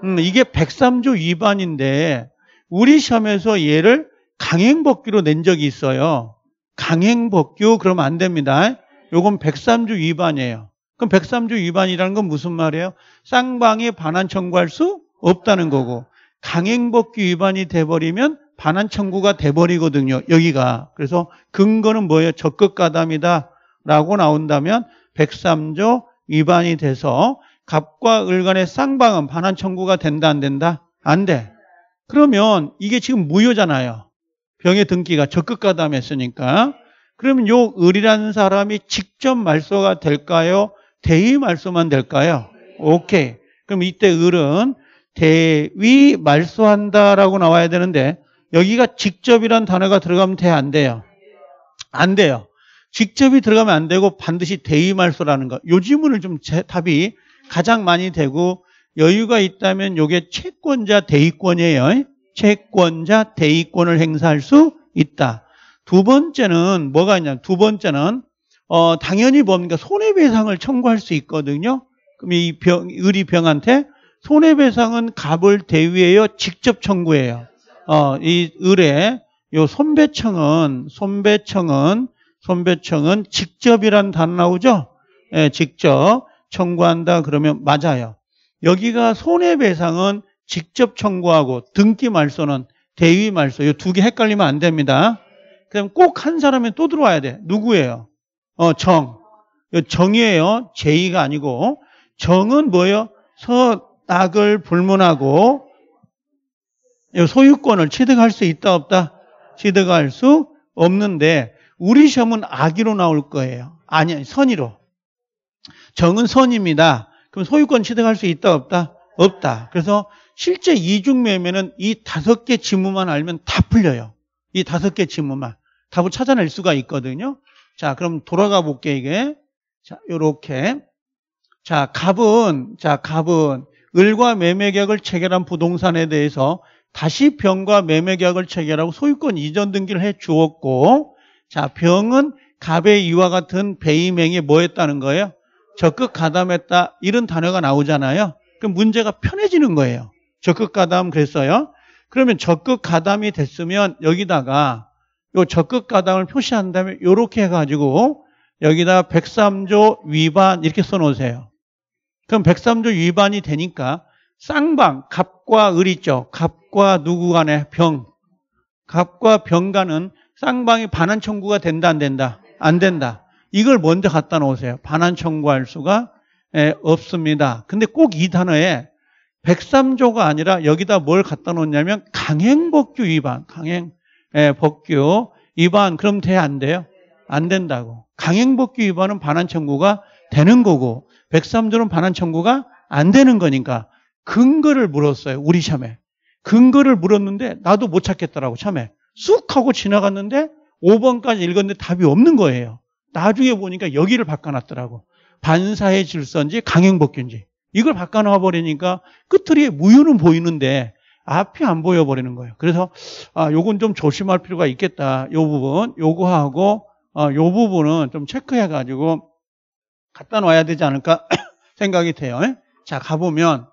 음, 이게 103조 위반인데 우리 시험에서 얘를 강행복규로낸 적이 있어요. 강행복규 그러면 안 됩니다. 요건 103조 위반이에요. 그럼 103조 위반이라는 건 무슨 말이에요? 쌍방이 반환 청구할 수 없다는 거고 강행복규 위반이 돼버리면 반환 청구가 돼버리거든요. 여기가 그래서 근거는 뭐예요? 적극 가담이다 라고 나온다면 103조 위반이 돼서 갑과 을 간의 쌍방은 반환 청구가 된다 안 된다? 안 돼. 그러면 이게 지금 무효잖아요. 병의 등기가 적극 가담했으니까. 그러면 요 을이라는 사람이 직접 말소가 될까요? 대위 말소만 될까요? 오케이. 그럼 이때 을은 대위 말소한다라고 나와야 되는데 여기가 직접이란 단어가 들어가면 돼 안 돼요? 안 돼요. 직접이 들어가면 안 되고 반드시 대의말소라는 거. 요 질문을 좀 답이 가장 많이 되고 여유가 있다면 요게 채권자 대의권이에요. 채권자 대의권을 행사할 수 있다. 두 번째는 뭐가 있냐? 두 번째는 어, 당연히 뭡니까? 손해배상을 청구할 수 있거든요. 그럼 이 병, 의리병한테 손해배상은 갑을 대위해요. 직접 청구해요. 어, 이 의뢰, 요 손배청은, 손배청은 손배청은 직접이란 단어 나오죠? 예, 직접 청구한다 그러면 맞아요. 여기가 손해배상은 직접 청구하고 등기 말소는 대위 말소 이 두 개 헷갈리면 안 됩니다. 그럼 꼭 한 사람이 또 들어와야 돼. 누구예요? 어, 정. 정이에요. 제의가 아니고 정은 뭐예요? 서낙을 불문하고 소유권을 취득할 수 있다 없다? 취득할 수 없는데 우리 시험은 악의로 나올 거예요. 아니, 선의로. 정은 선입니다. 그럼 소유권 취득할 수 있다, 없다? 없다. 그래서 실제 이중매매는 이 다섯 개 지문만 알면 다 풀려요. 이 다섯 개 지문만. 답을 찾아낼 수가 있거든요. 자, 그럼 돌아가 볼게, 이게. 자, 요렇게. 자, 갑은, 자, 갑은, 을과 매매계약을 체결한 부동산에 대해서 다시 병과 매매계약을 체결하고 소유권 이전 등기를 해 주었고, 자, 병은 갑의 이와 같은 배임행이뭐 했다는 거예요? 적극 가담했다. 이런 단어가 나오잖아요. 그럼 문제가 편해지는 거예요. 적극 가담 그랬어요. 그러면 적극 가담이 됐으면 여기다가 요 적극 가담을 표시한 다음에 요렇게 해가지고 여기다 103조 위반 이렇게 써놓으세요. 그럼 103조 위반이 되니까 쌍방, 갑과 을이죠. 갑과 누구 간의 병. 갑과 병간은 쌍방이 반환 청구가 된다 안 된다? 안 된다. 이걸 먼저 갖다 놓으세요. 반환 청구할 수가 없습니다. 근데 꼭 이 단어에 103조가 아니라 여기다 뭘 갖다 놓냐면 강행법규 위반, 강행법규 위반 그럼 돼 안 돼요? 안 된다고. 강행법규 위반은 반환 청구가 되는 거고 103조는 반환 청구가 안 되는 거니까 근거를 물었어요. 우리 참에. 근거를 물었는데 나도 못 찾겠더라고 참에. 쑥 하고 지나갔는데 5번까지 읽었는데 답이 없는 거예요. 나중에 보니까 여기를 바꿔놨더라고. 반사의 질서인지 강행복균지 이걸 바꿔놔 버리니까 끝트이 무효는 보이는데 앞이 안 보여 버리는 거예요. 그래서 아 요건 좀 조심할 필요가 있겠다. 요 부분 요거하고 어, 요 부분은 좀 체크해 가지고 갖다 놔야 되지 않을까 생각이 돼요. 예? 자 가보면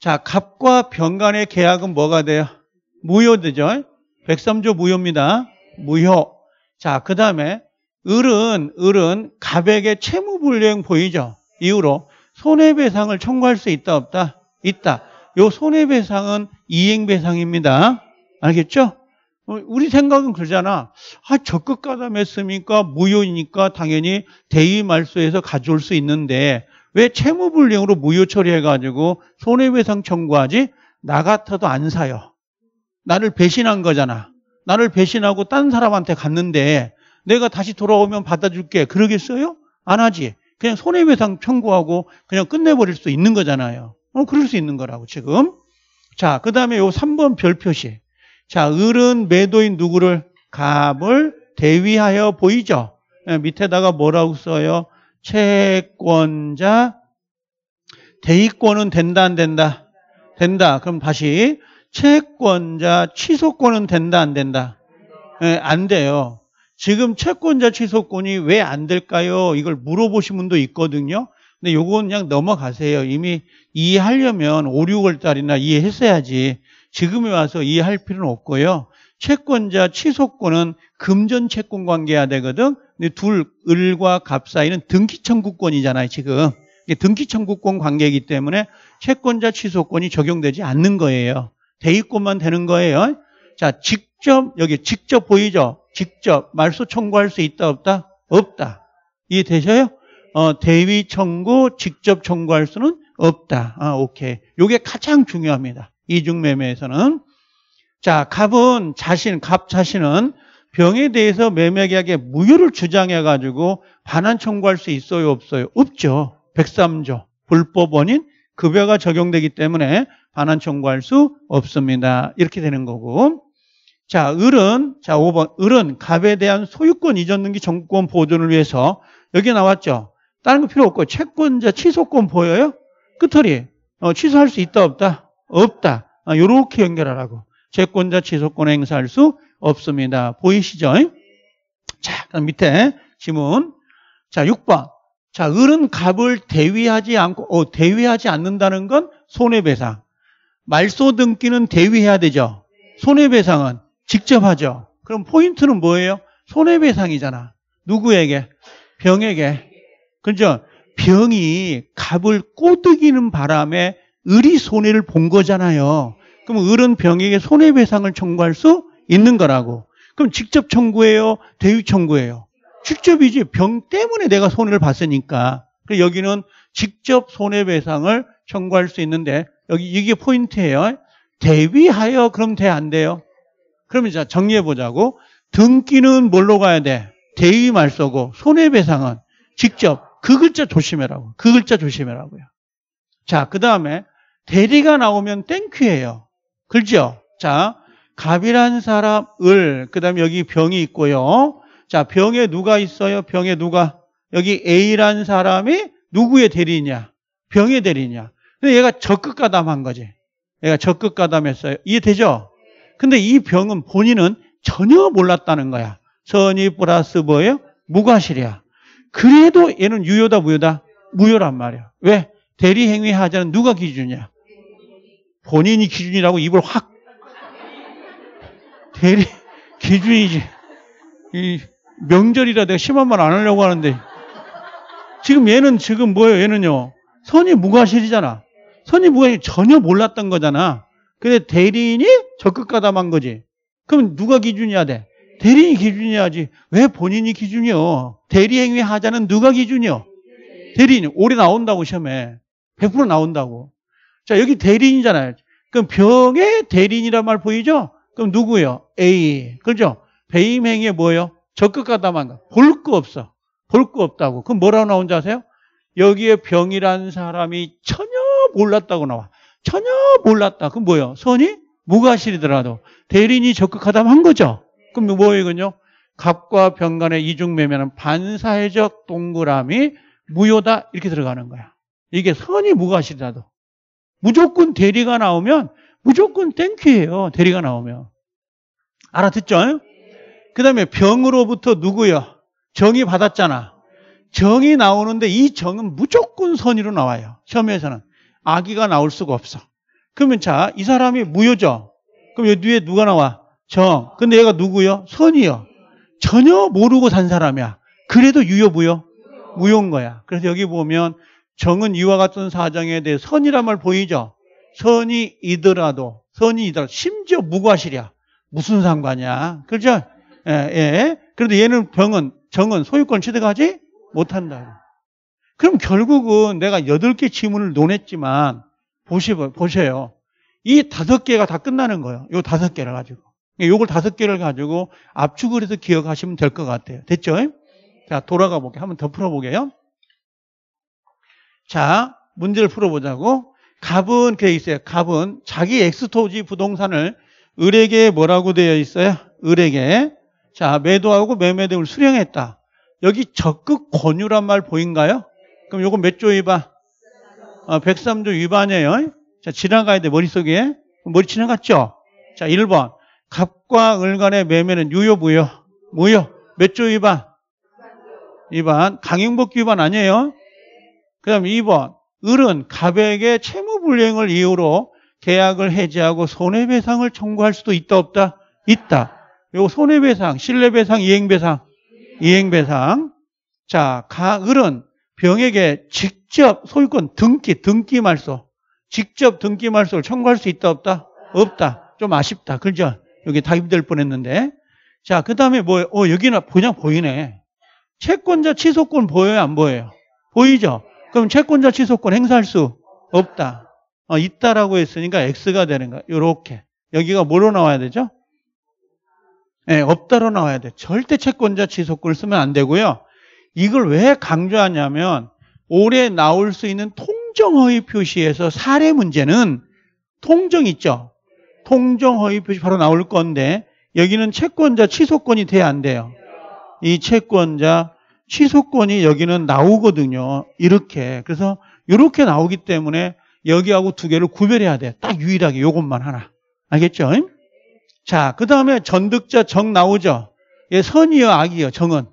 자 갑과 병 간의 계약은 뭐가 돼요? 무효되죠. 예? 103조 무효입니다. 무효. 자, 그 다음에 을은 을은 갑에게 채무불이행 보이죠. 이후로 손해배상을 청구할 수 있다 없다? 있다. 요 손해배상은 이행배상입니다. 알겠죠? 우리 생각은 그러잖아. 아, 적극 가담했으니까 무효이니까 당연히 대의 말소에서 가져올 수 있는데 왜 채무불이행으로 무효 처리해가지고 손해배상 청구하지? 나 같아도 안 사요. 나를 배신한 거잖아. 나를 배신하고 딴 사람한테 갔는데 내가 다시 돌아오면 받아줄게. 그러겠어요? 안 하지. 그냥 손해배상 청구하고 그냥 끝내버릴 수 있는 거잖아요. 어, 그럴 수 있는 거라고, 지금. 자, 그 다음에 요 3번 별표시. 자, 을은 매도인 누구를? 갑을 대위하여 보이죠? 예, 밑에다가 뭐라고 써요? 채권자, 대위권은 된다, 안 된다? 된다. 그럼 다시 채권자 취소권은 된다 안 된다? 네, 안 돼요. 지금 채권자 취소권이 왜 안 될까요? 이걸 물어보신 분도 있거든요. 근데 요건 그냥 넘어가세요. 이미 이해하려면 5, 6월 달이나 이해했어야지. 지금에 와서 이해할 필요는 없고요. 채권자 취소권은 금전 채권 관계야 되거든. 근데 둘, 을과 갑 사이는 등기 청구권이잖아요, 지금. 등기 청구권 관계이기 때문에 채권자 취소권이 적용되지 않는 거예요. 대입고만 되는 거예요. 자, 직접 여기 직접 보이죠? 직접 말소 청구할 수 있다 없다? 없다. 이해되셔요? 어, 대위 청구 직접 청구할 수는 없다. 아, 오케이. 요게 가장 중요합니다. 이중 매매에서는 자, 갑은 자신 갑 자신은 병에 대해서 매매계약에 무효를 주장해 가지고 반환 청구할 수 있어요, 없어요? 없죠. 103조. 불법 원인 급여가 적용되기 때문에 반환 청구할 수 없습니다. 이렇게 되는 거고. 자, 을은, 자, 5번. 을은 갑에 대한 소유권 이전 등기 정권 보존을 위해서 여기 나왔죠. 다른 거 필요 없고 채권자 취소권 보여요? 끝털이. 어, 취소할 수 있다, 없다? 없다. 아, 요렇게 연결하라고. 채권자 취소권 행사할 수 없습니다. 보이시죠? 자, 그 밑에 지문. 자, 6번. 자, 을은 갑을 대위하지 않고, 어, 대위하지 않는다는 건 손해배상. 말소 등기는 대위해야 되죠. 손해배상은 직접 하죠. 그럼 포인트는 뭐예요? 손해배상이잖아. 누구에게? 병에게. 그죠? 병이 갑을 꼬드기는 바람에 을이 손해를 본 거잖아요. 그럼 을은 병에게 손해배상을 청구할 수 있는 거라고. 그럼 직접 청구해요? 대위 청구해요? 직접이지 병 때문에 내가 손해를 봤으니까. 그 여기는 직접 손해배상을 청구할 수 있는데 여기 이게 포인트예요. 대비하여 그럼 돼 안 돼요? 그러면 자 정리해 보자고. 등기는 뭘로 가야 돼? 대위 말소고 손해배상은 직접 그 글자 조심해라고. 그 글자 조심해라고요. 자, 그 다음에 대리가 나오면 땡큐예요. 그죠? 자, 갑이란 사람을 그 다음에 여기 병이 있고요. 자, 병에 누가 있어요? 병에 누가? 여기 a 란 사람이 누구의 대리냐? 병의 대리냐? 근데 얘가 적극 가담한 거지. 얘가 적극 가담했어요. 이해되죠? 근데 이 병은 본인은 전혀 몰랐다는 거야. 선이 플러스 뭐예요? 무과실이야. 그래도 얘는 유효다, 무효다? 무효란 말이야. 왜? 대리행위 하자는 누가 기준이야? 본인이 기준이라고 입을 확. 대리, 기준이지. 이, 명절이라 내가 심한 말 안 하려고 하는데 지금 얘는 지금 뭐예요? 얘는요. 선이 무과실이잖아. 선이 무과실 전혀 몰랐던 거잖아. 근데 대리인이 적극 가담한 거지. 그럼 누가 기준이야 돼? 대리인이 기준이야지. 왜 본인이 기준이요? 대리행위 하자는 누가 기준이요? 대리인. 올해 나온다고 시험에. 100% 나온다고. 자, 여기 대리인이잖아요. 그럼 병의 대리인이란 말 보이죠? 그럼 누구예요? A. 그렇죠? 배임행위에 뭐예요? 적극 하다만볼 거 없어. 볼 거 없다고. 그럼 뭐라고 나온지 아세요? 여기에 병이란 사람이 전혀 몰랐다고 나와. 전혀 몰랐다. 그럼 뭐예요? 선이 무과실이더라도 대리인이 적극 하다면한 거죠. 그럼 뭐예요, 이건요? 갑과 병 간의 이중매매는 반사회적 동그라미 무효다 이렇게 들어가는 거야. 이게 선이 무과실이라도. 무조건 대리가 나오면 무조건 땡큐예요. 대리가 나오면. 알아듣죠? 그 다음에 병으로부터 누구요? 정이 받았잖아. 정이 나오는데 이 정은 무조건 선의로 나와요. 시험에서는. 아기가 나올 수가 없어. 그러면 자, 이 사람이 무효죠? 그럼 여기 뒤에 누가 나와? 정. 근데 얘가 누구요? 선이요. 전혀 모르고 산 사람이야. 그래도 유효무효? 무효인 거야. 그래서 여기 보면 정은 이와 같은 사정에 대해 선이란 말 보이죠? 선이 이더라도, 선이 이더라도, 심지어 무과실이야. 무슨 상관이야. 그죠? 렇 예, 예. 그래도 얘는 병은, 정은 소유권 취득하지 못한다. 그럼 결국은 내가 8개 지문을 논했지만, 보시, 고 보세요. 이 다섯 개가 다 끝나는 거예요. 요 다섯 개를 가지고. 요걸 다섯 개를 가지고 압축을 해서 기억하시면 될 것 같아요. 됐죠? 자, 돌아가 볼게요. 한번 더 풀어보게요. 자, 문제를 풀어보자고. 갑은 그게 있어요. 갑은 자기 엑스토지 부동산을 을에게 뭐라고 되어 있어요? 을에게 자, 매도하고 매매 등을 수령했다. 여기 적극 권유란 말 보인가요? 그럼 요거 몇 조 위반? 아, 103조 위반이에요. 자, 지나가야 돼, 머릿속에. 머리 지나갔죠? 자, 1번. 갑과 을 간의 매매는 유효, 무효? 무효. 몇조 위반? 위반. 강행복 위반 아니에요? 그 다음 2번. 을은 갑에게 채무불행을 이유로 계약을 해지하고 손해배상을 청구할 수도 있다, 없다? 있다. 요 손해배상, 신뢰배상, 이행배상, 이행배상. 자, 가을은 병에게 직접 소유권 등기, 등기 말소. 직접 등기 말소를 청구할 수 있다, 없다? 없다. 좀 아쉽다. 그죠? 여기 답입될 뻔 했는데. 자, 그 다음에 뭐, 어, 여기는 그냥 보이네. 채권자 취소권 보여요, 안 보여요? 보이죠? 그럼 채권자 취소권 행사할 수 없다. 어, 있다라고 했으니까 X가 되는 거야. 요렇게. 여기가 뭐로 나와야 되죠? 네, 예, 없다로 나와야 돼. 절대 채권자 지속권을 쓰면 안 되고요. 이걸 왜 강조하냐면 올해 나올 수 있는 통정허위 표시에서 사례 문제는 통정 있죠. 통정허위 표시 바로 나올 건데 여기는 채권자 취소권이 돼야 안 돼요. 이 채권자 취소권이 여기는 나오거든요. 이렇게. 그래서 이렇게 나오기 때문에 여기하고 두 개를 구별해야 돼. 딱 유일하게 요것만 하나. 알겠죠? 자, 그 다음에 전득자 정 나오죠. 예, 선이요, 악이요, 정은.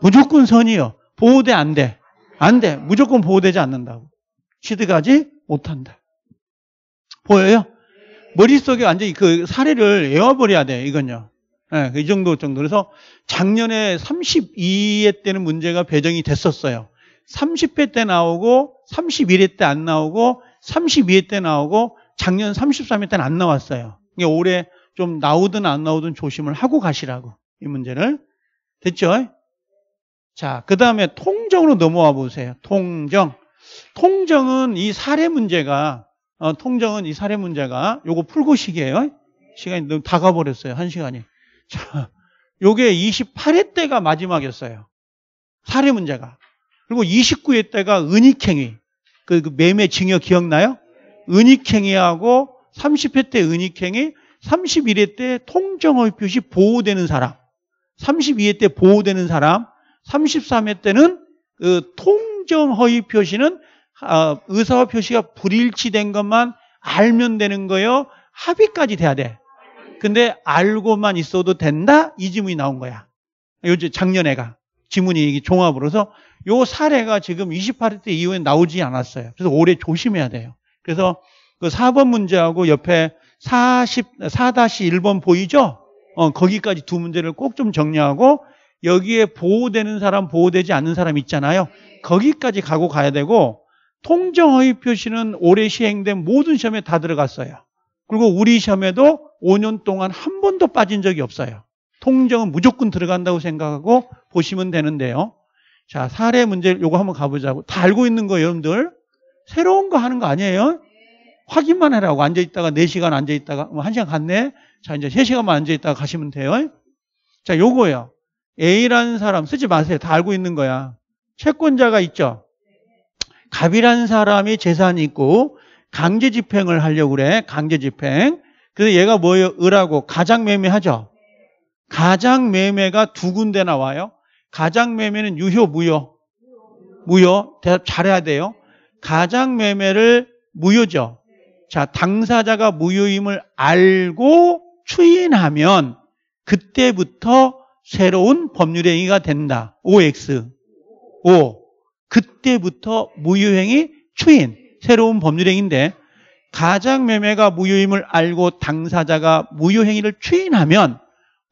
무조건 선이요. 보호돼, 안 돼. 안 돼. 무조건 보호되지 않는다고. 취득하지 못한다. 보여요? 머릿속에 완전히 그 사례를 외워버려야 돼, 이건요. 예, 그 이 정도 정도. 그래서 작년에 32회 때는 문제가 배정이 됐었어요. 30회 때 나오고, 31회 때 안 나오고, 32회 때 나오고, 작년 33회 때는 안 나왔어요. 이게 그러니까 올해 좀 나오든 안 나오든 조심을 하고 가시라고. 이 문제를. 됐죠? 자, 그 다음에 통정으로 넘어와 보세요. 통정. 통정은 이 사례 문제가, 어, 통정은 이 사례 문제가, 요거 풀고식이에요. 시간이 너무 다 가버렸어요. 한 시간이. 자, 요게 28회 때가 마지막이었어요. 사례 문제가. 그리고 29회 때가 은익행위. 그, 그 매매 증여 기억나요? 은익행위하고 30회 때 은익행위, 31회 때 통정의 표시 보호되는 사람, 32회 때 보호되는 사람, 33회 때는 그 통정허위 표시는 아, 의사와 표시가 불일치된 것만 알면 되는 거예요. 합의까지 돼야 돼. 근데 알고만 있어도 된다? 이질문이 나온 거야. 요즘 작년에가 지문이 종합으로서 요 사례가 지금 28회 때 이후에 나오지 않았어요. 그래서 올해 조심해야 돼요. 그래서 그 4번 문제하고 옆에 44-1번 보이죠? 어, 거기까지 두 문제를 꼭 좀 정리하고 여기에 보호되는 사람, 보호되지 않는 사람 있잖아요. 거기까지 가고 가야 되고 통정허위 표시는 올해 시행된 모든 시험에 다 들어갔어요. 그리고 우리 시험에도 5년 동안 한 번도 빠진 적이 없어요. 통정은 무조건 들어간다고 생각하고 보시면 되는데요. 자, 사례 문제 요거 한번 가보자고. 다 알고 있는 거 여러분들. 새로운 거 하는 거 아니에요? 확인만 해라고 앉아있다가 4시간 앉아있다가 1시간 뭐 갔네 자 이제 3시간만 앉아있다가 가시면 돼요 자 요거예요 A라는 사람 쓰지 마세요 다 알고 있는 거야 채권자가 있죠 갑이라는 사람이 재산이 있고 강제 집행을 하려고 그래 강제 집행 그래서 얘가 뭐예요 을하고 가장 매매하죠 가장 매매가 두 군데 나와요 가장 매매는 유효 무효 무효 대답 잘해야 돼요 가장 매매를 무효죠 자, 당사자가 무효임을 알고 추인하면 그때부터 새로운 법률행위가 된다. OX. O. 그때부터 무효행위 추인. 새로운 법률행위인데 가장 매매가 무효임을 알고 당사자가 무효행위를 추인하면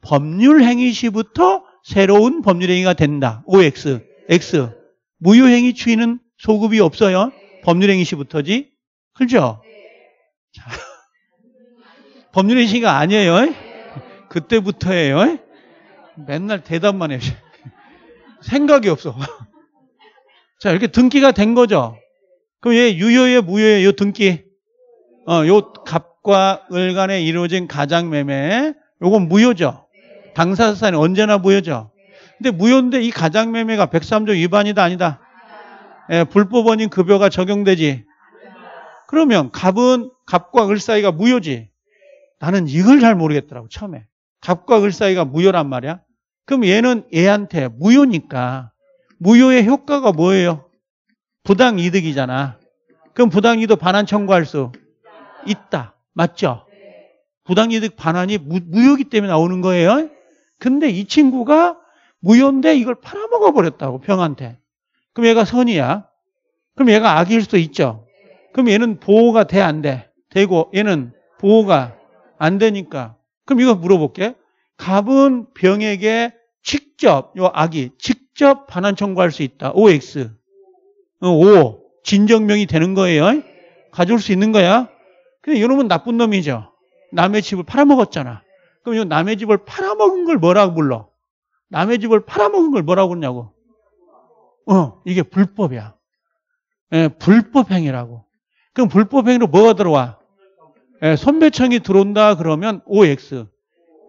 법률행위 시부터 새로운 법률행위가 된다. OX. X. 무효행위 추인은 소급이 없어요. 법률행위 시부터지. 그죠? 렇 자, 법률의 시가 아니에요. 그때부터예요. 맨날 대답만 해 생각이 없어. 자, 이렇게 등기가 된 거죠. 그럼 얘 유효예, 무효예, 요 등기. 어, 요 갑과 을 간에 이루어진 가장 매매. 요건 무효죠. 당사자산이 언제나 무효죠. 근데 무효인데 이 가장 매매가 103조 위반이다 아니다. 예, 불법 원인 급여가 적용되지. 그러면 갑은 갑과 을 사이가 무효지. 나는 이걸 잘 모르겠더라고 처음에. 갑과 을 사이가 무효란 말이야. 그럼 얘는 얘한테 무효니까 무효의 효과가 뭐예요? 부당 이득이잖아. 그럼 부당 이득 반환 청구할 수 있다. 맞죠? 부당 이득 반환이 무, 무효기 때문에 나오는 거예요. 근데 이 친구가 무효인데 이걸 팔아먹어 버렸다고 병한테. 그럼 얘가 선이야. 그럼 얘가 악일 수도 있죠. 그럼 얘는 보호가 돼, 안 돼? 되고, 얘는 보호가 안 되니까. 그럼 이거 물어볼게. 갑은 병에게 직접, 요 악이 직접 반환 청구할 수 있다. OX. 어, o. 진정명이 되는 거예요. 가져올 수 있는 거야. 근데 이놈은 나쁜 놈이죠. 남의 집을 팔아먹었잖아. 그럼 이 남의 집을 팔아먹은 걸 뭐라고 불러? 남의 집을 팔아먹은 걸 뭐라고 그러냐고. 어, 이게 불법이야. 예, 불법 행위라고. 그럼 불법행위로 뭐가 들어와? 예, 선배청이 들어온다 그러면 OX.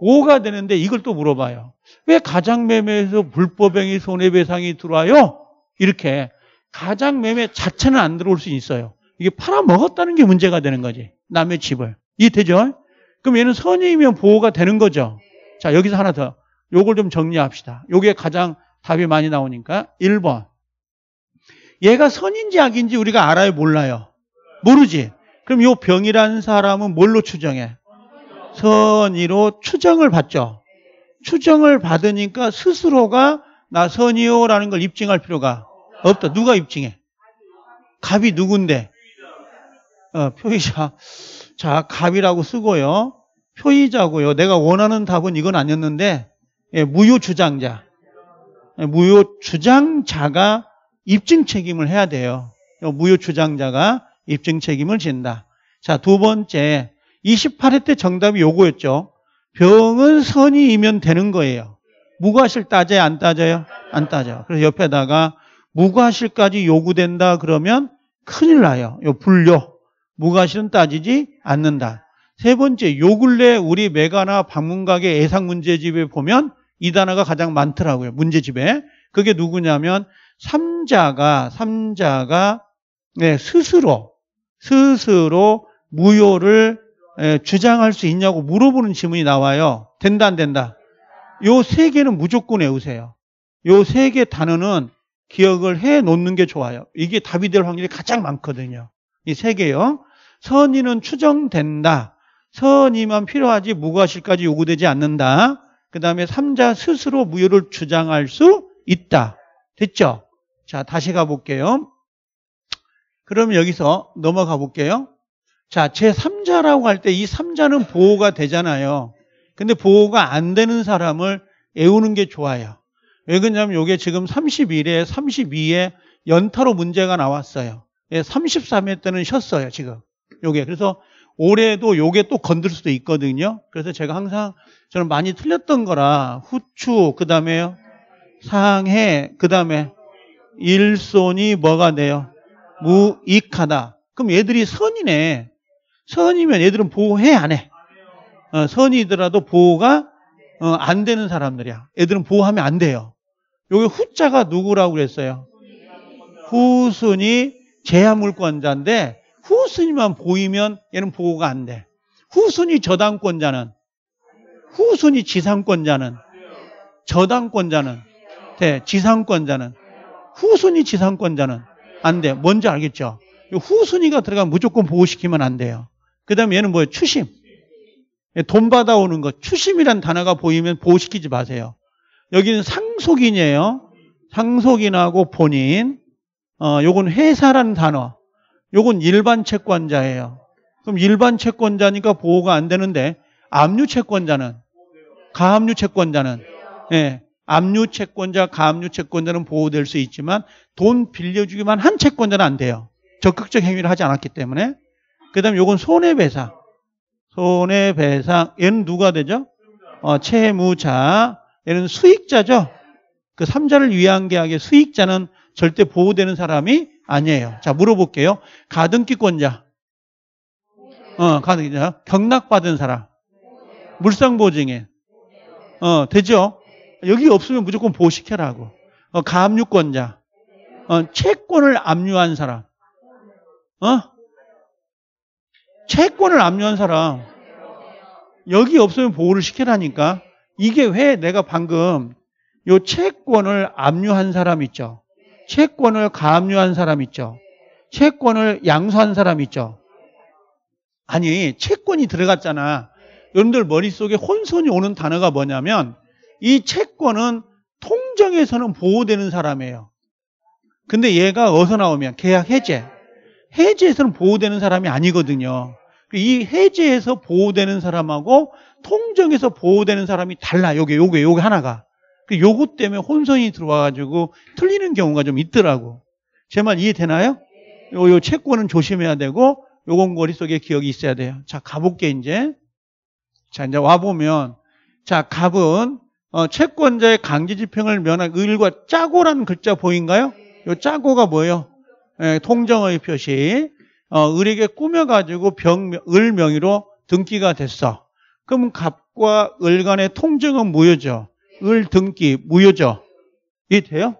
5가 되는데 이걸 또 물어봐요. 왜 가장매매에서 불법행위 손해배상이 들어와요? 이렇게. 가장매매 자체는 안 들어올 수 있어요. 이게 팔아먹었다는 게 문제가 되는 거지. 남의 집을. 이해되죠? 그럼 얘는 선의이면 보호가 되는 거죠. 자, 여기서 하나 더. 요걸 좀 정리합시다. 요게 가장 답이 많이 나오니까. 1번. 얘가 선인지 악인지 우리가 알아요, 몰라요? 모르지. 그럼 요 병이라는 사람은 뭘로 추정해? 선의로 추정을 받죠. 추정을 받으니까 스스로가 나선의요라는걸 입증할 필요가 없다. 누가 입증해? 갑이 누군데? 어, 표의자. 자, 갑이라고 쓰고요. 표의자고요. 내가 원하는 답은 이건 아니었는데 예, 무효 주장자. 예, 무효 주장자가 입증 책임을 해야 돼요. 무효 주장자가 입증 책임을 진다. 자, 두 번째. 28회 때 정답이 요거였죠. 병은 선의이면 되는 거예요. 무과실 따져요? 안 따져요? 안 따져요. 그래서 옆에다가 무과실까지 요구된다 그러면 큰일 나요. 요 분류. 무과실은 따지지 않는다. 세 번째, 요 근래 우리 메가나 방문각의 예상 문제집에 보면 이 단어가 가장 많더라고요. 문제집에. 그게 누구냐면 삼자가, 삼자가 네, 스스로 스스로 무효를 예, 주장할 수 있냐고 물어보는 질문이 나와요. 된다 안 된다? 요 세 개는 무조건 외우세요. 요 세 개 단어는 기억을 해 놓는 게 좋아요. 이게 답이 될 확률이 가장 많거든요. 이 세 개요. 선의는 추정된다. 선의만 필요하지 무과실까지 요구되지 않는다. 그 다음에 삼자 스스로 무효를 주장할 수 있다. 됐죠? 자, 다시 가볼게요. 그럼 여기서 넘어가 볼게요. 자, 제3자라고 할 때 이 3자는 보호가 되잖아요. 근데 보호가 안 되는 사람을 애우는 게 좋아요. 왜 그러냐면 이게 지금 3 1에3 2에 연타로 문제가 나왔어요. 33회 예, 때는 쉬었어요, 지금. 요게. 그래서 올해도 요게 또 건들 수도 있거든요. 그래서 제가 항상 저는 많이 틀렸던 거라 후추, 그 다음에요. 상해, 그 다음에 일손이 뭐가 돼요? 무익하다. 그럼 얘들이 선이네. 선이면 얘들은 보호해 안 해. 어, 선이더라도 보호가 어, 안 되는 사람들이야. 얘들은 보호하면 안 돼요. 여기 후자가 누구라고 그랬어요? 후순이 제야물권자인데 후순이만 보이면 얘는 보호가 안 돼. 후순이 저당권자는 후순이 지상권자는 저당권자는 네, 지상권자는 후순이 지상권자는 안 돼. 뭔지 알겠죠? 후순위가 들어가면 무조건 보호시키면 안 돼요. 그 다음에 얘는 뭐예요? 추심. 예, 돈 받아오는 거. 추심이란 단어가 보이면 보호시키지 마세요. 여기는 상속인이에요. 상속인하고 본인. 어, 요건 회사라는 단어. 요건 일반 채권자예요. 그럼 일반 채권자니까 보호가 안 되는데, 압류 채권자는, 가압류 채권자는, 예, 압류 채권자, 가압류 채권자는 보호될 수 있지만 돈 빌려주기만 한 채권자는 안 돼요. 적극적 행위를 하지 않았기 때문에. 그 다음에 이건 손해배상. 손해배상. 얘는 누가 되죠? 어, 채무자. 얘는 수익자죠? 그 3자를 위한 계약의 수익자는 절대 보호되는 사람이 아니에요. 자, 물어볼게요. 가등기권자. 어, 가등기자. 경락받은 사람. 물상보증인. 어, 되죠? 여기 없으면 무조건 보호시켜라고. 어, 가압류권자. 어, 채권을 압류한 사람. 어? 채권을 압류한 사람. 여기 없으면 보호를 시켜라니까. 이게 왜 내가 방금 요 채권을 압류한 사람 있죠. 채권을 가압류한 사람 있죠. 채권을 양수한 사람 있죠. 아니, 채권이 들어갔잖아. 여러분들 머릿속에 혼선이 오는 단어가 뭐냐면 이 채권은 통정에서는 보호되는 사람이에요. 근데 얘가 어디서 나오면 계약 해제. 해제에서는 보호되는 사람이 아니거든요. 이 해제에서 보호되는 사람하고 통정에서 보호되는 사람이 달라. 요게, 요게, 요게 하나가. 그 요것 때문에 혼선이 들어와가지고 틀리는 경우가 좀 있더라고. 제 말 이해되나요? 요, 요 채권은 조심해야 되고, 요건 머릿속에 기억이 있어야 돼요. 자, 가볼게, 이제. 자, 이제 와보면, 자, 갑은 어, 채권자의 강제 집행을 면한 을과 짜고라는 글자 보인가요? 이 짜고가 뭐예요? 예, 통정의 표시. 어, 을에게 꾸며가지고 병, 을 명의로 등기가 됐어. 그럼 갑과 을 간의 통정은 무효죠. 을 등기 무효죠. 이 돼요?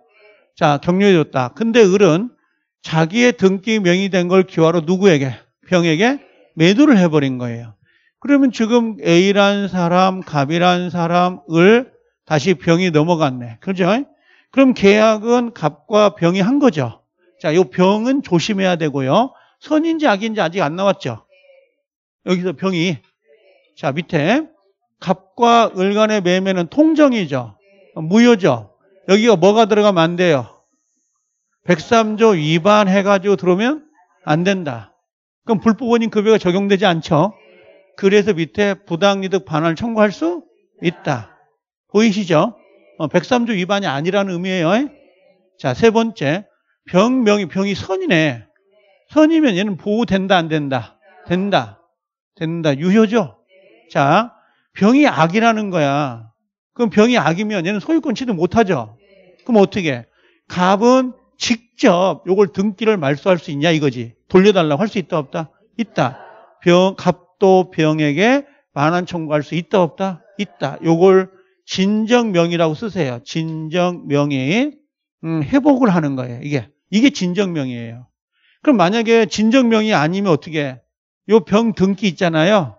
자, 격려해줬다. 근데 을은 자기의 등기 명의된 걸 기화로 누구에게? 병에게 매도를 해버린 거예요. 그러면 지금 A란 사람, 갑이란 사람, 을, 다시 병이 넘어갔네. 그죠? 그럼 계약은 갑과 병이 한 거죠. 자, 이 병은 조심해야 되고요. 선인지 악인지 아직 안 나왔죠. 여기서 병이 자 밑에 갑과 을 간의 매매는 통정이죠. 무효죠. 여기가 뭐가 들어가면 안 돼요. 103조 위반해가지고 들어오면 안 된다. 그럼 불법원인 급여가 적용되지 않죠. 그래서 밑에 부당이득 반환을 청구할 수 있다. 보이시죠? 어, 103조 위반이 아니라는 의미예요. 자, 세 번째. 병명이 병이 선이네. 선이면 얘는 보호된다 안 된다. 된다. 된다. 유효죠? 자, 병이 악이라는 거야. 그럼 병이 악이면 얘는 소유권 취득 못 하죠. 그럼 어떻게? 갑은 직접 요걸 등기를 말소할 수 있냐 이거지. 돌려달라고 할 수 있다 없다? 있다. 병 갑도 병에게 반환 청구할 수 있다 없다? 있다. 요걸 진정명이라고 쓰세요. 진정명이 음, 회복을 하는 거예요. 이게 이게 진정명이에요. 그럼 만약에 진정명이 아니면 어떻게? 요 병 등기 있잖아요.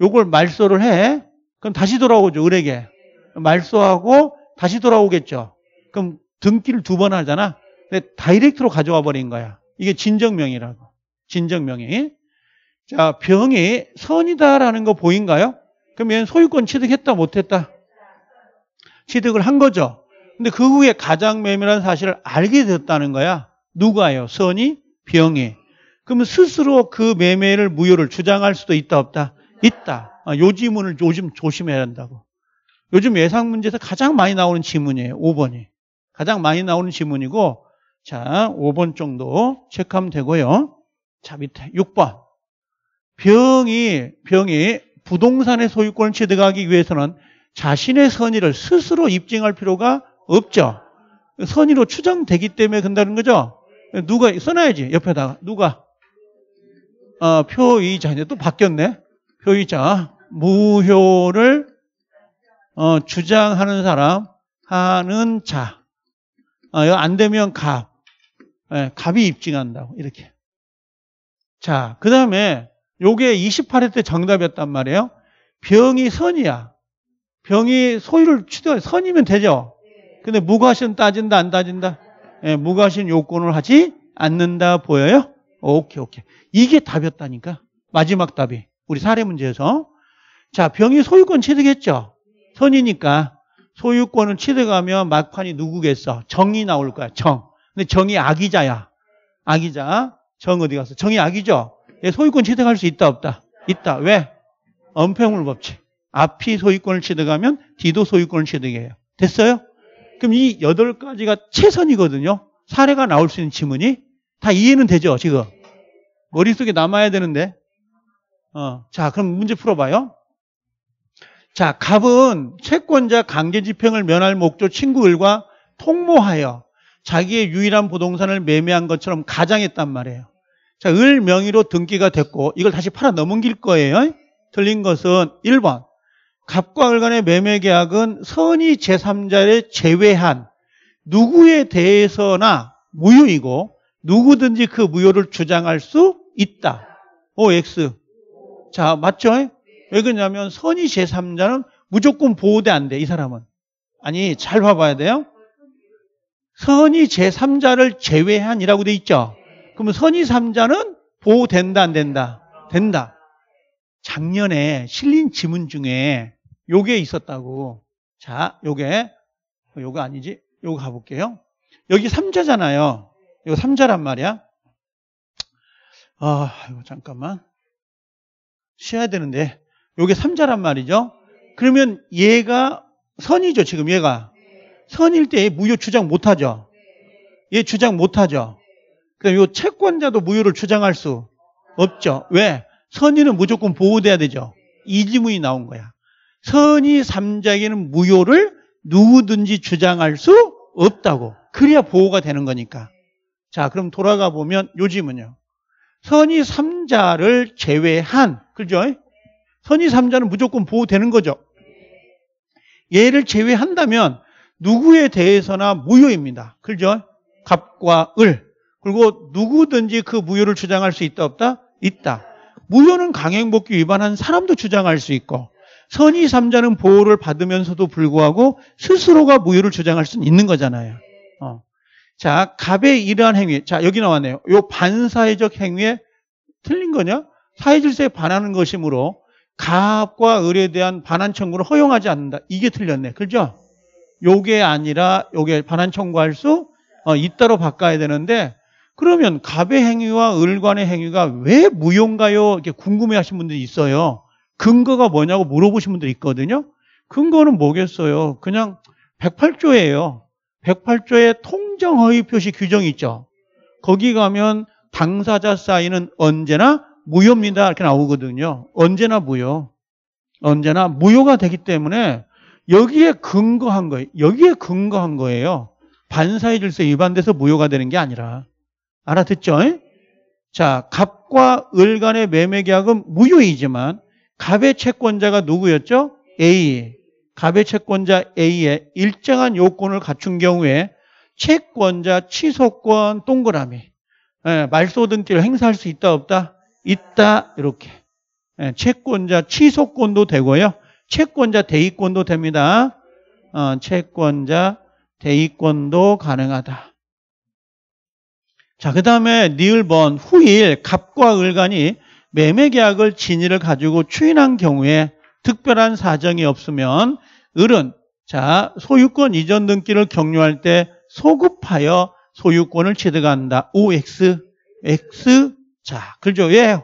요걸 말소를 해. 그럼 다시 돌아오죠. 을에게 말소하고 다시 돌아오겠죠. 그럼 등기를 두 번 하잖아. 근데 다이렉트로 가져와 버린 거야. 이게 진정명이라고. 진정명이. 자, 병이 선이다라는 거 보인가요? 그럼 얘는 소유권 취득했다 못했다? 취득을 한 거죠. 근데 그 후에 가장 매밀한 사실을 알게 됐다는 거야. 누가요? 선이? 병이. 그러면 스스로 그 매매를 무효를 주장할 수도 있다 없다? 있다. 아, 요 지문을 요즘 조심해야 한다고. 요즘 예상 문제에서 가장 많이 나오는 지문이에요. 5번이. 가장 많이 나오는 지문이고 자, 5번 정도 체크하면 되고요. 자, 밑에 6번. 병이 병이 부동산의 소유권을 취득하기 위해서는 자신의 선의를 스스로 입증할 필요가 없죠. 선의로 추정되기 때문에 된다는 거죠. 누가 써놔야지 옆에다가 누가 아, 표의자 이제 또 바뀌었네. 표의자 무효를 어, 주장하는 사람 하는 자. 아, 이거 안 되면 갑. 네, 갑이 입증한다고 이렇게. 자, 그 다음에 요게 28회 때 정답이었단 말이에요. 병이 선이야. 병이 소유를 취득, 선이면 되죠. 네. 근데 무과신 따진다, 안 따진다? 예, 무과신 요건을 하지 않는다 보여요? 오케이, 오케이. 이게 답이었다니까. 마지막 답이. 우리 사례 문제에서. 자, 병이 소유권 취득했죠? 네. 선이니까. 소유권을 취득하면 막판이 누구겠어? 정이 나올 거야, 정. 근데 정이 악의자야. 악의자. 정 어디 갔어? 정이 악이죠? 예, 소유권 취득할 수 있다, 없다? 있다. 왜? 엄폐물 법칙. 앞이 소유권을 취득하면 뒤도 소유권을 취득해요. 됐어요? 그럼 이 여덟 가지가 최선이거든요. 사례가 나올 수 있는 지문이 다 이해는 되죠, 지금. 머릿속에 남아야 되는데. 어, 자, 그럼 문제 풀어봐요. 자, 갑은 채권자 강제 집행을 면할 목적 친구들과 통모하여 자기의 유일한 부동산을 매매한 것처럼 가장했단 말이에요. 자, 을 명의로 등기가 됐고 이걸 다시 팔아 넘은길 거예요. 틀린 것은 1번. 갑과 을 간의 매매 계약은 선의 제3자를 제외한 누구에 대해서나 무효이고 누구든지 그 무효를 주장할 수 있다. OX. 자, 맞죠? 왜 그러냐면 선의 제3자는 무조건 보호돼 안 돼, 이 사람은. 아니, 잘 봐봐야 돼요. 선의 제3자를 제외한이라고 돼 있죠. 그러면 선의 3자는 보호된다, 안 된다? 된다. 작년에 실린 지문 중에 요게 있었다고. 자, 요게 요거 아니지? 요거 가볼게요. 여기 3자잖아요. 이거 3자란 말이야. 아, 이거 잠깐만. 쉬어야 되는데. 요게 3자란 말이죠. 그러면 얘가 선이죠, 지금 얘가. 선일 때 무효 주장 못 하죠. 얘 주장 못 하죠. 그다음요 채권자도 무효를 주장할 수 없죠. 왜? 선의는 무조건 보호돼야 되죠. 이지문이 나온 거야. 선의 삼자에게는 무효를 누구든지 주장할 수 없다고. 그래야 보호가 되는 거니까. 자, 그럼 돌아가 보면 요즘은요. 선의 삼자를 제외한, 그죠? 선의 삼자는 무조건 보호되는 거죠. 얘를 제외한다면 누구에 대해서나 무효입니다. 그죠? 갑과 을. 그리고 누구든지 그 무효를 주장할 수 있다 없다? 있다. 무효는 강행복귀 위반한 사람도 주장할 수 있고 선의 3자는 보호를 받으면서도 불구하고 스스로가 무효를 주장할 수는 있는 거잖아요. 네. 어. 자, 갑의 이러한 행위. 자, 여기 나왔네요. 요 반사회적 행위에 틀린 거냐? 사회질서에 반하는 것이므로 갑과 을에 대한 반환 청구를 허용하지 않는다. 이게 틀렸네. 그죠? 요게 아니라 요게 반환 청구할 수 어, 있다로 바꿔야 되는데 그러면 갑의 행위와 을관의 행위가 왜무용가요 이렇게 궁금해 하신 분들이 있어요. 근거가 뭐냐고 물어보신 분들 있거든요. 근거는 뭐겠어요? 그냥 108조예요. 108조의 통정허위 표시 규정이 있죠. 거기 가면 당사자 사인은 언제나 무효입니다. 이렇게 나오거든요. 언제나 무효. 언제나 무효가 되기 때문에 여기에 근거한 거예요. 여기에 근거한 거예요. 반사의 질서 위반돼서 무효가 되는 게 아니라. 알아듣죠? 자, 갑과 을 간의 매매 계약은 무효이지만 갑의 채권자가 누구였죠? A. 갑의 채권자 A의 일정한 요건을 갖춘 경우에 채권자 취소권 동그라미 예, 말소등기를 행사할 수 있다 없다? 있다 이렇게 예, 채권자 취소권도 되고요 채권자 대위권도 됩니다 어, 채권자 대위권도 가능하다 자그 다음에 니을번 후일 갑과 을간이 매매 계약을 진위를 가지고 추인한 경우에 특별한 사정이 없으면 을은 자 소유권 이전 등기를 격려할때 소급하여 소유권을 취득한다. OX, X 자 그죠? 예.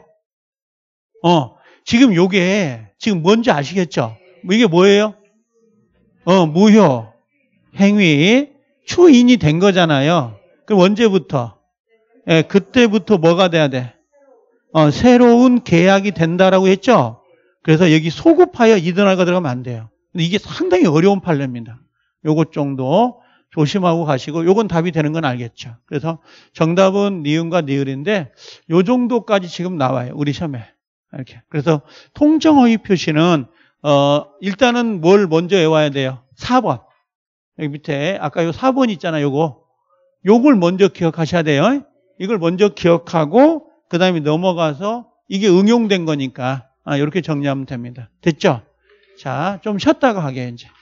어 지금 요게 지금 뭔지 아시겠죠? 뭐 이게 뭐예요? 어 무효 행위 추인이 된 거잖아요. 그 언제부터? 예, 그때부터 뭐가 돼야 돼? 어, 새로운 계약이 된다라고 했죠. 그래서 여기 소급하여 이더날과 들어가면 안 돼요. 근데 이게 상당히 어려운 판례입니다. 요것 정도 조심하고 가시고 요건 답이 되는 건 알겠죠. 그래서 정답은 니은과 니을인데 요 정도까지 지금 나와요. 우리 시험에. 이렇게. 그래서 통정허위 표시는 어, 일단은 뭘 먼저 외워야 돼요. 4번. 여기 밑에 아까 요 4번 있잖아. 요거. 요걸 먼저 기억하셔야 돼요. 이걸 먼저 기억하고 그 다음에 넘어가서 이게 응용된 거니까 아, 이렇게 정리하면 됩니다. 됐죠? 자, 좀 쉬었다가 하게 이제.